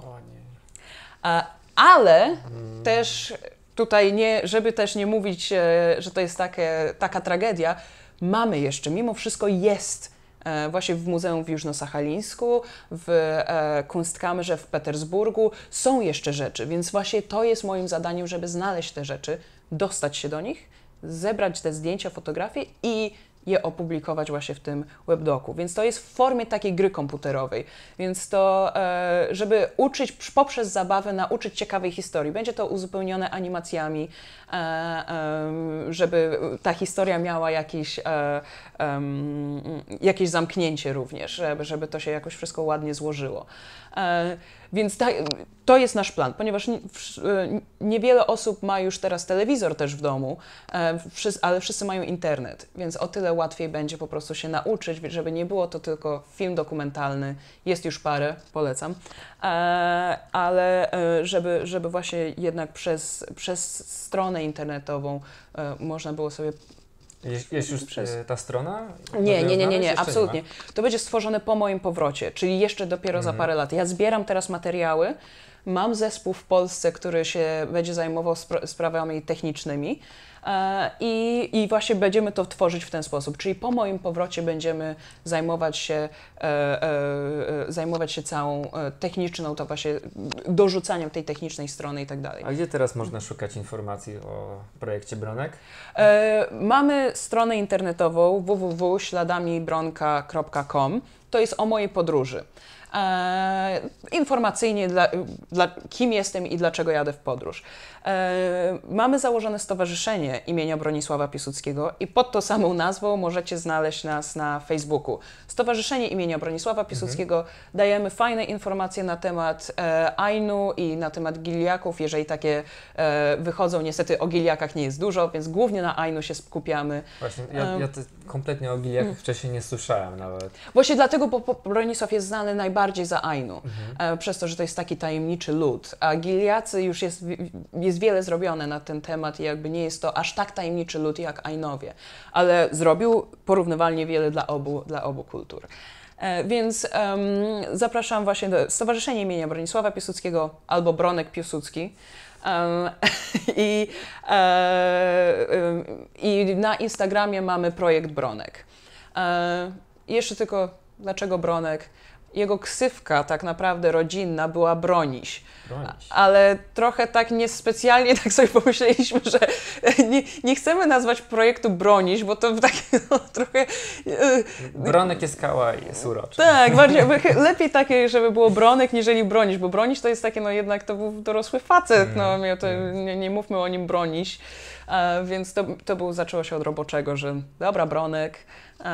Ale mm. też Tutaj nie, żeby też nie mówić, e, że to jest takie, taka tragedia, mamy jeszcze, mimo wszystko jest e, właśnie w Muzeum w Jużno-Sachalińsku, w e, Kunstkamerze w Petersburgu. Są jeszcze rzeczy, więc właśnie to jest moim zadaniem, żeby znaleźć te rzeczy, dostać się do nich, zebrać te zdjęcia, fotografie i je opublikować właśnie w tym webdoku. Więc to jest w formie takiej gry komputerowej. Więc to, e, żeby uczyć poprzez zabawę, nauczyć ciekawej historii. Będzie to uzupełnione animacjami, e, żeby ta historia miała jakieś, e, jakieś zamknięcie również, żeby to się jakoś wszystko ładnie złożyło. E, więc ta, to jest nasz plan, ponieważ e, niewiele osób ma już teraz telewizor też w domu, e, ale wszyscy mają internet, więc o tyle łatwiej będzie po prostu się nauczyć, żeby nie było to tylko film dokumentalny, jest już parę, polecam, ale żeby, żeby właśnie jednak przez, przez stronę internetową można było sobie jest, jest już przez... E, ta strona? Nie, nie, nie, nie, nie, absolutnie. Nie to będzie stworzone po moim powrocie, czyli jeszcze dopiero mhm. za parę lat. Ja zbieram teraz materiały, Mam zespół w Polsce, który się będzie zajmował spra sprawami technicznymi. E, I, I, właśnie będziemy to tworzyć w ten sposób. Czyli po moim powrocie będziemy zajmować się, e, e, e zajmować się całą e, techniczną, to właśnie dorzucaniem tej technicznej strony i tak dalej. A gdzie teraz można szukać informacji o projekcie Bronek? E, mamy stronę internetową www.śladamibronka.com. To jest o mojej podróży. E, informacyjnie, dla, dla, kim jestem i dlaczego jadę w podróż. E, mamy założone stowarzyszenie imienia Bronisława Piłsudskiego i pod tą samą nazwą możecie znaleźć nas na Facebooku. Stowarzyszenie imienia Bronisława Piłsudskiego mhm. dajemy fajne informacje na temat e, Ainu i na temat giliaków, jeżeli takie wychodzą. Niestety o giliakach nie jest dużo, więc głównie na Ainu się skupiamy. Właśnie, ja, ja kompletnie o giliakach mm. wcześniej nie słyszałem nawet. Właśnie dlatego, bo Bronisław jest znany najbardziej bardziej za Ainu, mhm. E, przez to, że to jest taki tajemniczy lud. A Giliacy już jest, jest wiele zrobione na ten temat i jakby nie jest to aż tak tajemniczy lud jak Ainowie, ale zrobił porównywalnie wiele dla obu, dla obu kultur. E, więc um, zapraszam właśnie do Stowarzyszenia imienia Bronisława Piłsudskiego albo Bronek Piłsudski. Um, i, e, I na Instagramie mamy projekt Bronek. jeszcze tylko dlaczego Bronek? jego ksywka tak naprawdę rodzinna była Broniś. Broniś. Ale trochę tak niespecjalnie tak sobie pomyśleliśmy, że nie, nie chcemy nazwać projektu Broniś, bo to w tak no, trochę... Y, y, Bronek jest skała i jest uroczy. Tak, bardziej, lepiej takie, żeby było Bronek niżeli Broniś, bo Broniś to jest takie, no jednak to był dorosły facet, mm, no to, mm. nie, nie mówmy o nim Broniś. E, więc to, to był, zaczęło się od roboczego, że dobra, Bronek, e,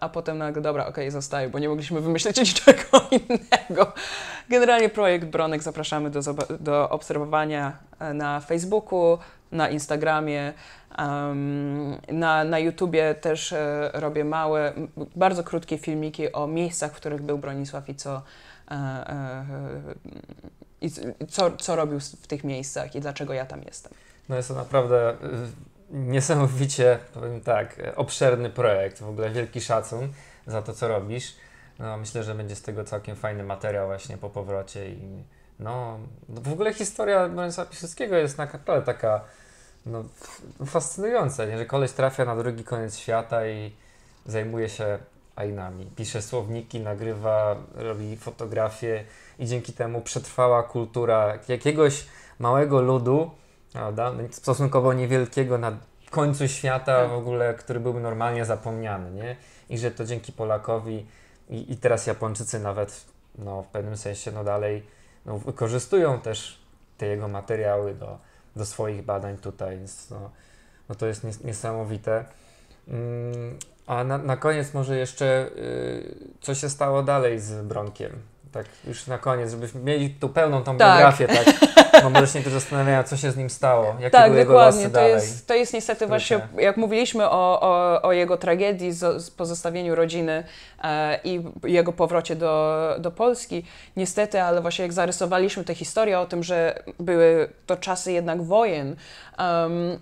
a potem nagle, dobra, okej, okay, zostaje, bo nie mogliśmy wymyśleć niczego innego. Generalnie projekt Bronek zapraszamy do, do obserwowania e, na Facebooku, na Instagramie, um, na, na YouTubie też e, robię małe, bardzo krótkie filmiki o miejscach, w których był Bronisław i co, e, e, i co, co robił w tych miejscach i dlaczego ja tam jestem. No jest to naprawdę y, niesamowicie, powiem tak, obszerny projekt, w ogóle wielki szacun za to, co robisz. No, myślę, że będzie z tego całkiem fajny materiał właśnie po powrocie i no, no w ogóle historia Bronisława Piłsudskiego jest naprawdę taka no, fascynująca, nie? że koleś trafia na drugi koniec świata i zajmuje się ainami. Pisze słowniki, nagrywa, robi fotografie i dzięki temu przetrwała kultura jakiegoś małego ludu, prawda? No stosunkowo niewielkiego na końcu świata tak. w ogóle, który byłby normalnie zapomniany, nie? I że to dzięki Polakowi i, i teraz Japończycy nawet no, w pewnym sensie no, dalej no, wykorzystują też te jego materiały do, do swoich badań tutaj, więc no, no to jest nies niesamowite. Mm, a na, na koniec może jeszcze, yy, co się stało dalej z Bronkiem? tak już na koniec, żebyśmy mieli tu pełną tą tak. biografię, tak? Bo może się niektórzy zastanawiają, co się z nim stało, jakie tak, były jego losy to Jest, to jest niestety właśnie, jak mówiliśmy o, o, o jego tragedii, z pozostawieniu rodziny e, i jego powrocie do, do Polski, niestety, ale właśnie jak zarysowaliśmy tę historię o tym, że były to czasy jednak wojen, um,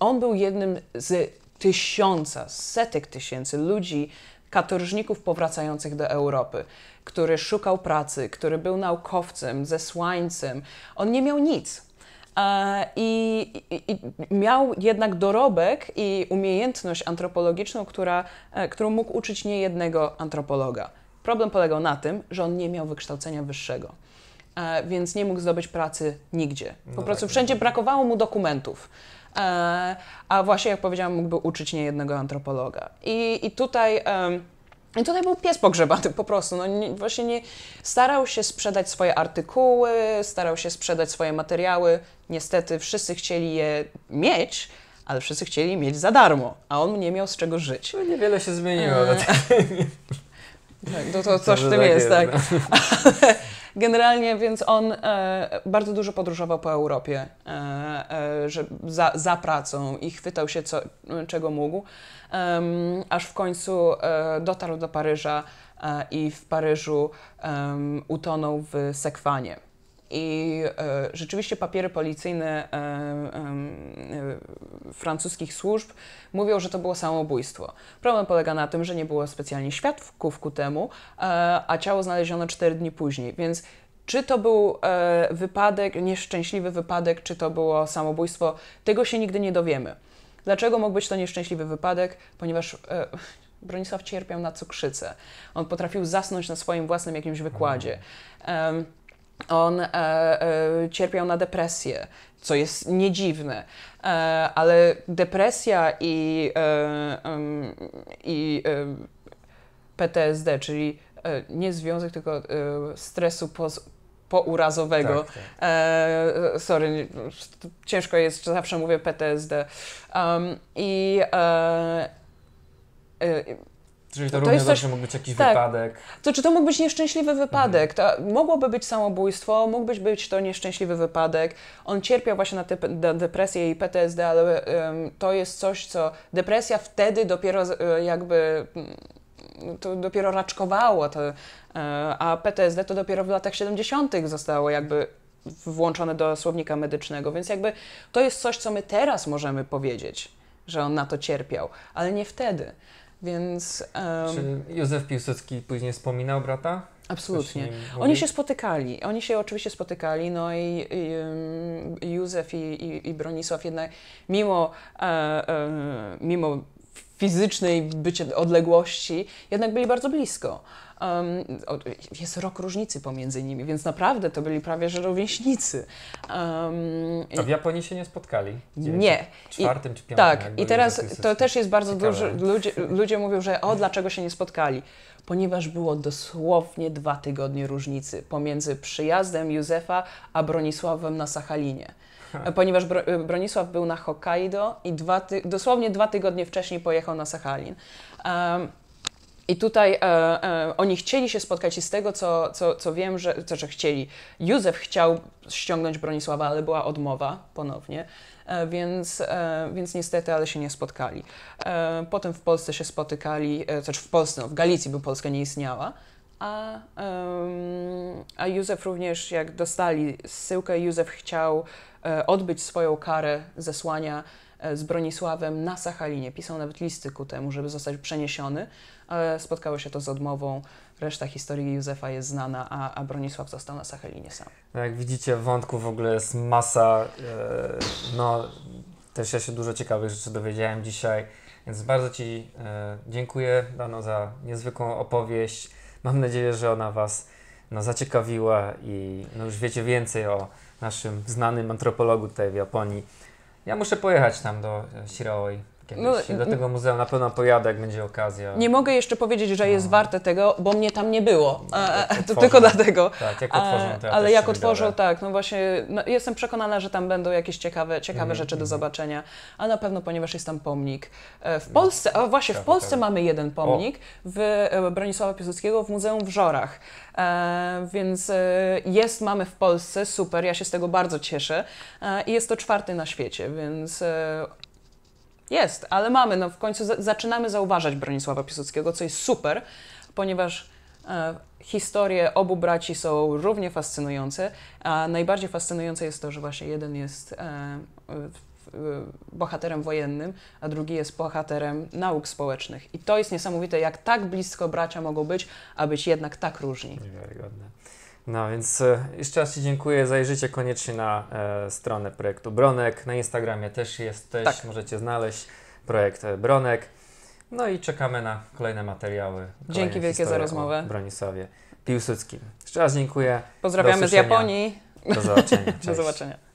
on był jednym z tysiąca, setek tysięcy ludzi katorżników powracających do Europy, który szukał pracy, który był naukowcem, zesłańcem. On nie miał nic. E, I, i, I, miał jednak dorobek i umiejętność antropologiczną, która, e, którą mógł uczyć niejednego antropologa. Problem polegał na tym, że on nie miał wykształcenia wyższego, e, więc nie mógł zdobyć pracy nigdzie. Po no prostu tak, wszędzie no tak. brakowało mu dokumentów. E, a właśnie, jak powiedziałam, mógłby uczyć niejednego antropologa. I, i tutaj... I tutaj był pies pogrzebany po prostu. No, nie, właśnie nie, starał się sprzedać swoje artykuły, starał się sprzedać swoje materiały. Niestety wszyscy chcieli je mieć, ale wszyscy chcieli mieć za darmo, a on nie miał z czego żyć. No, niewiele się zmieniło. Eee. Tak, no to coś w tym tak jest, jest, tak. No. Generalnie więc on e, bardzo dużo podróżował po Europie e, e, że za, za, pracą i chwytał się co, czego mógł, aż w końcu e, dotarł do Paryża e, i w Paryżu utonął w Sekwanie. I e, rzeczywiście papiery policyjne e, e, e, francuskich służb mówią, że to było samobójstwo. Problem polega na tym, że nie było specjalnie świadków ku temu, e, a ciało znaleziono 4 dni później, więc czy to był e, wypadek, nieszczęśliwy wypadek, czy to było samobójstwo, tego się nigdy nie dowiemy. Dlaczego mógł być to nieszczęśliwy wypadek? Ponieważ e, Bronisław cierpiał na cukrzycę. On potrafił zasnąć na swoim własnym jakimś wykładzie. E, on e, e, cierpiał na depresję, co jest niedziwne, e, ale depresja i, e, i e, PTSD, czyli e, nie związek, tylko stresu poz, pourazowego. Tak, tak. E, sorry, ciężko jest, zawsze mówię PTSD. Um, I e, e, Czyli to, to również coś, mógł być jakiś tak. wypadek. To, czy to mógł być nieszczęśliwy wypadek? Mhm. To, mogłoby być samobójstwo, mógł być to nieszczęśliwy wypadek. On cierpiał właśnie na, te, depresję i PTSD, ale um, to jest coś, co depresja wtedy dopiero e, jakby mm, to dopiero raczkowało, to, e, a PTSD to dopiero w latach 70. zostało jakby włączone do słownika medycznego, więc jakby to jest coś, co my teraz możemy powiedzieć, że on na to cierpiał, ale nie wtedy. Więc. Um... Czy Józef Piłsudski później wspominał brata? Absolutnie. Oni się spotykali. Oni się oczywiście spotykali. No i, i Józef i, i, i Bronisław jednak, mimo, e, e, mimo fizycznej bycie odległości, jednak byli bardzo blisko jest rok różnicy pomiędzy nimi, więc naprawdę to byli prawie że rówieśnicy. A w Japonii się nie spotkali? Nie. nie. Czwartym I, czy piątym. Tak, i teraz to, też jest bardzo dużo, ludzie, ludzie mówią, że o, dlaczego się nie spotkali? Ponieważ było dosłownie dwa tygodnie różnicy pomiędzy przyjazdem Józefa a Bronisławem na Sachalinie ponieważ y, Bronisław był na Hokkaido i dwa dosłownie dwa tygodnie wcześniej pojechał na Sachalin. Um, i tutaj e, e, oni chcieli się spotkać i z tego, co, co, co wiem, że, co, że chcieli. Józef chciał ściągnąć Bronisława, ale była odmowa ponownie, e, więc, e, więc niestety, ale się nie spotkali. E, potem w Polsce się spotykali, e, znaczy w Polsce, no, w Galicji, by Polska nie istniała. A, um, a Józef również, jak dostali zsyłkę, Józef chciał e, odbyć swoją karę zesłania E, z Bronisławem na Sachalinie. Pisał nawet listy ku temu, żeby zostać przeniesiony, ale spotkało się to z odmową. Reszta historii Józefa jest znana, a, a Bronisław został na Sachalinie sam. No, jak widzicie, wątków w ogóle jest masa. E, no, też ja się dużo ciekawych rzeczy dowiedziałem dzisiaj, więc bardzo Ci e, dziękuję, Dano, za niezwykłą opowieść. Mam nadzieję, że ona Was no, zaciekawiła i no, już wiecie więcej o naszym znanym antropologu tutaj w Japonii. Ja muszę pojechać tam do Siraoi. Kiedyś no, do tego muzeum na pewno pojadę, jak będzie okazja. Nie mogę jeszcze powiedzieć, że jest no. warte tego, bo mnie tam nie było. A, no, to tylko dlatego. Tak, jak otworzą, to ja Ale jak otworzą, tak, no właśnie no, jestem przekonana, że tam będą jakieś ciekawe, ciekawe mm, rzeczy mm. do mhm. zobaczenia, a na pewno, ponieważ jest tam pomnik. E, w Polsce, a właśnie w Polsce mamy jeden pomnik w e, Bronisława Piłsudskiego w Muzeum w Żorach. E, więc e, jest, mamy w Polsce, super, ja się z tego bardzo cieszę. E, I jest to czwarty na świecie, więc jest, ale mamy, no w końcu za zaczynamy zauważać Bronisława Piłsudskiego, co jest super, ponieważ e, historie obu braci są równie fascynujące, a najbardziej fascynujące jest to, że właśnie jeden jest e, bohaterem wojennym, a drugi jest bohaterem nauk społecznych. I to jest niesamowite, jak tak blisko bracia mogą być, a być jednak tak różni. Niewiarygodne. No więc e, jeszcze raz Ci dziękuję. Zajrzyjcie koniecznie na e, stronę projektu Bronek. Na Instagramie też jesteś, tak. możecie znaleźć projekt e, Bronek. No i czekamy na kolejne materiały. Kolejne Dzięki wielkie za rozmowę. Bronisławie Piłsudskim. Jeszcze raz dziękuję. Pozdrawiamy z Japonii. Do zobaczenia. Cześć. Do zobaczenia.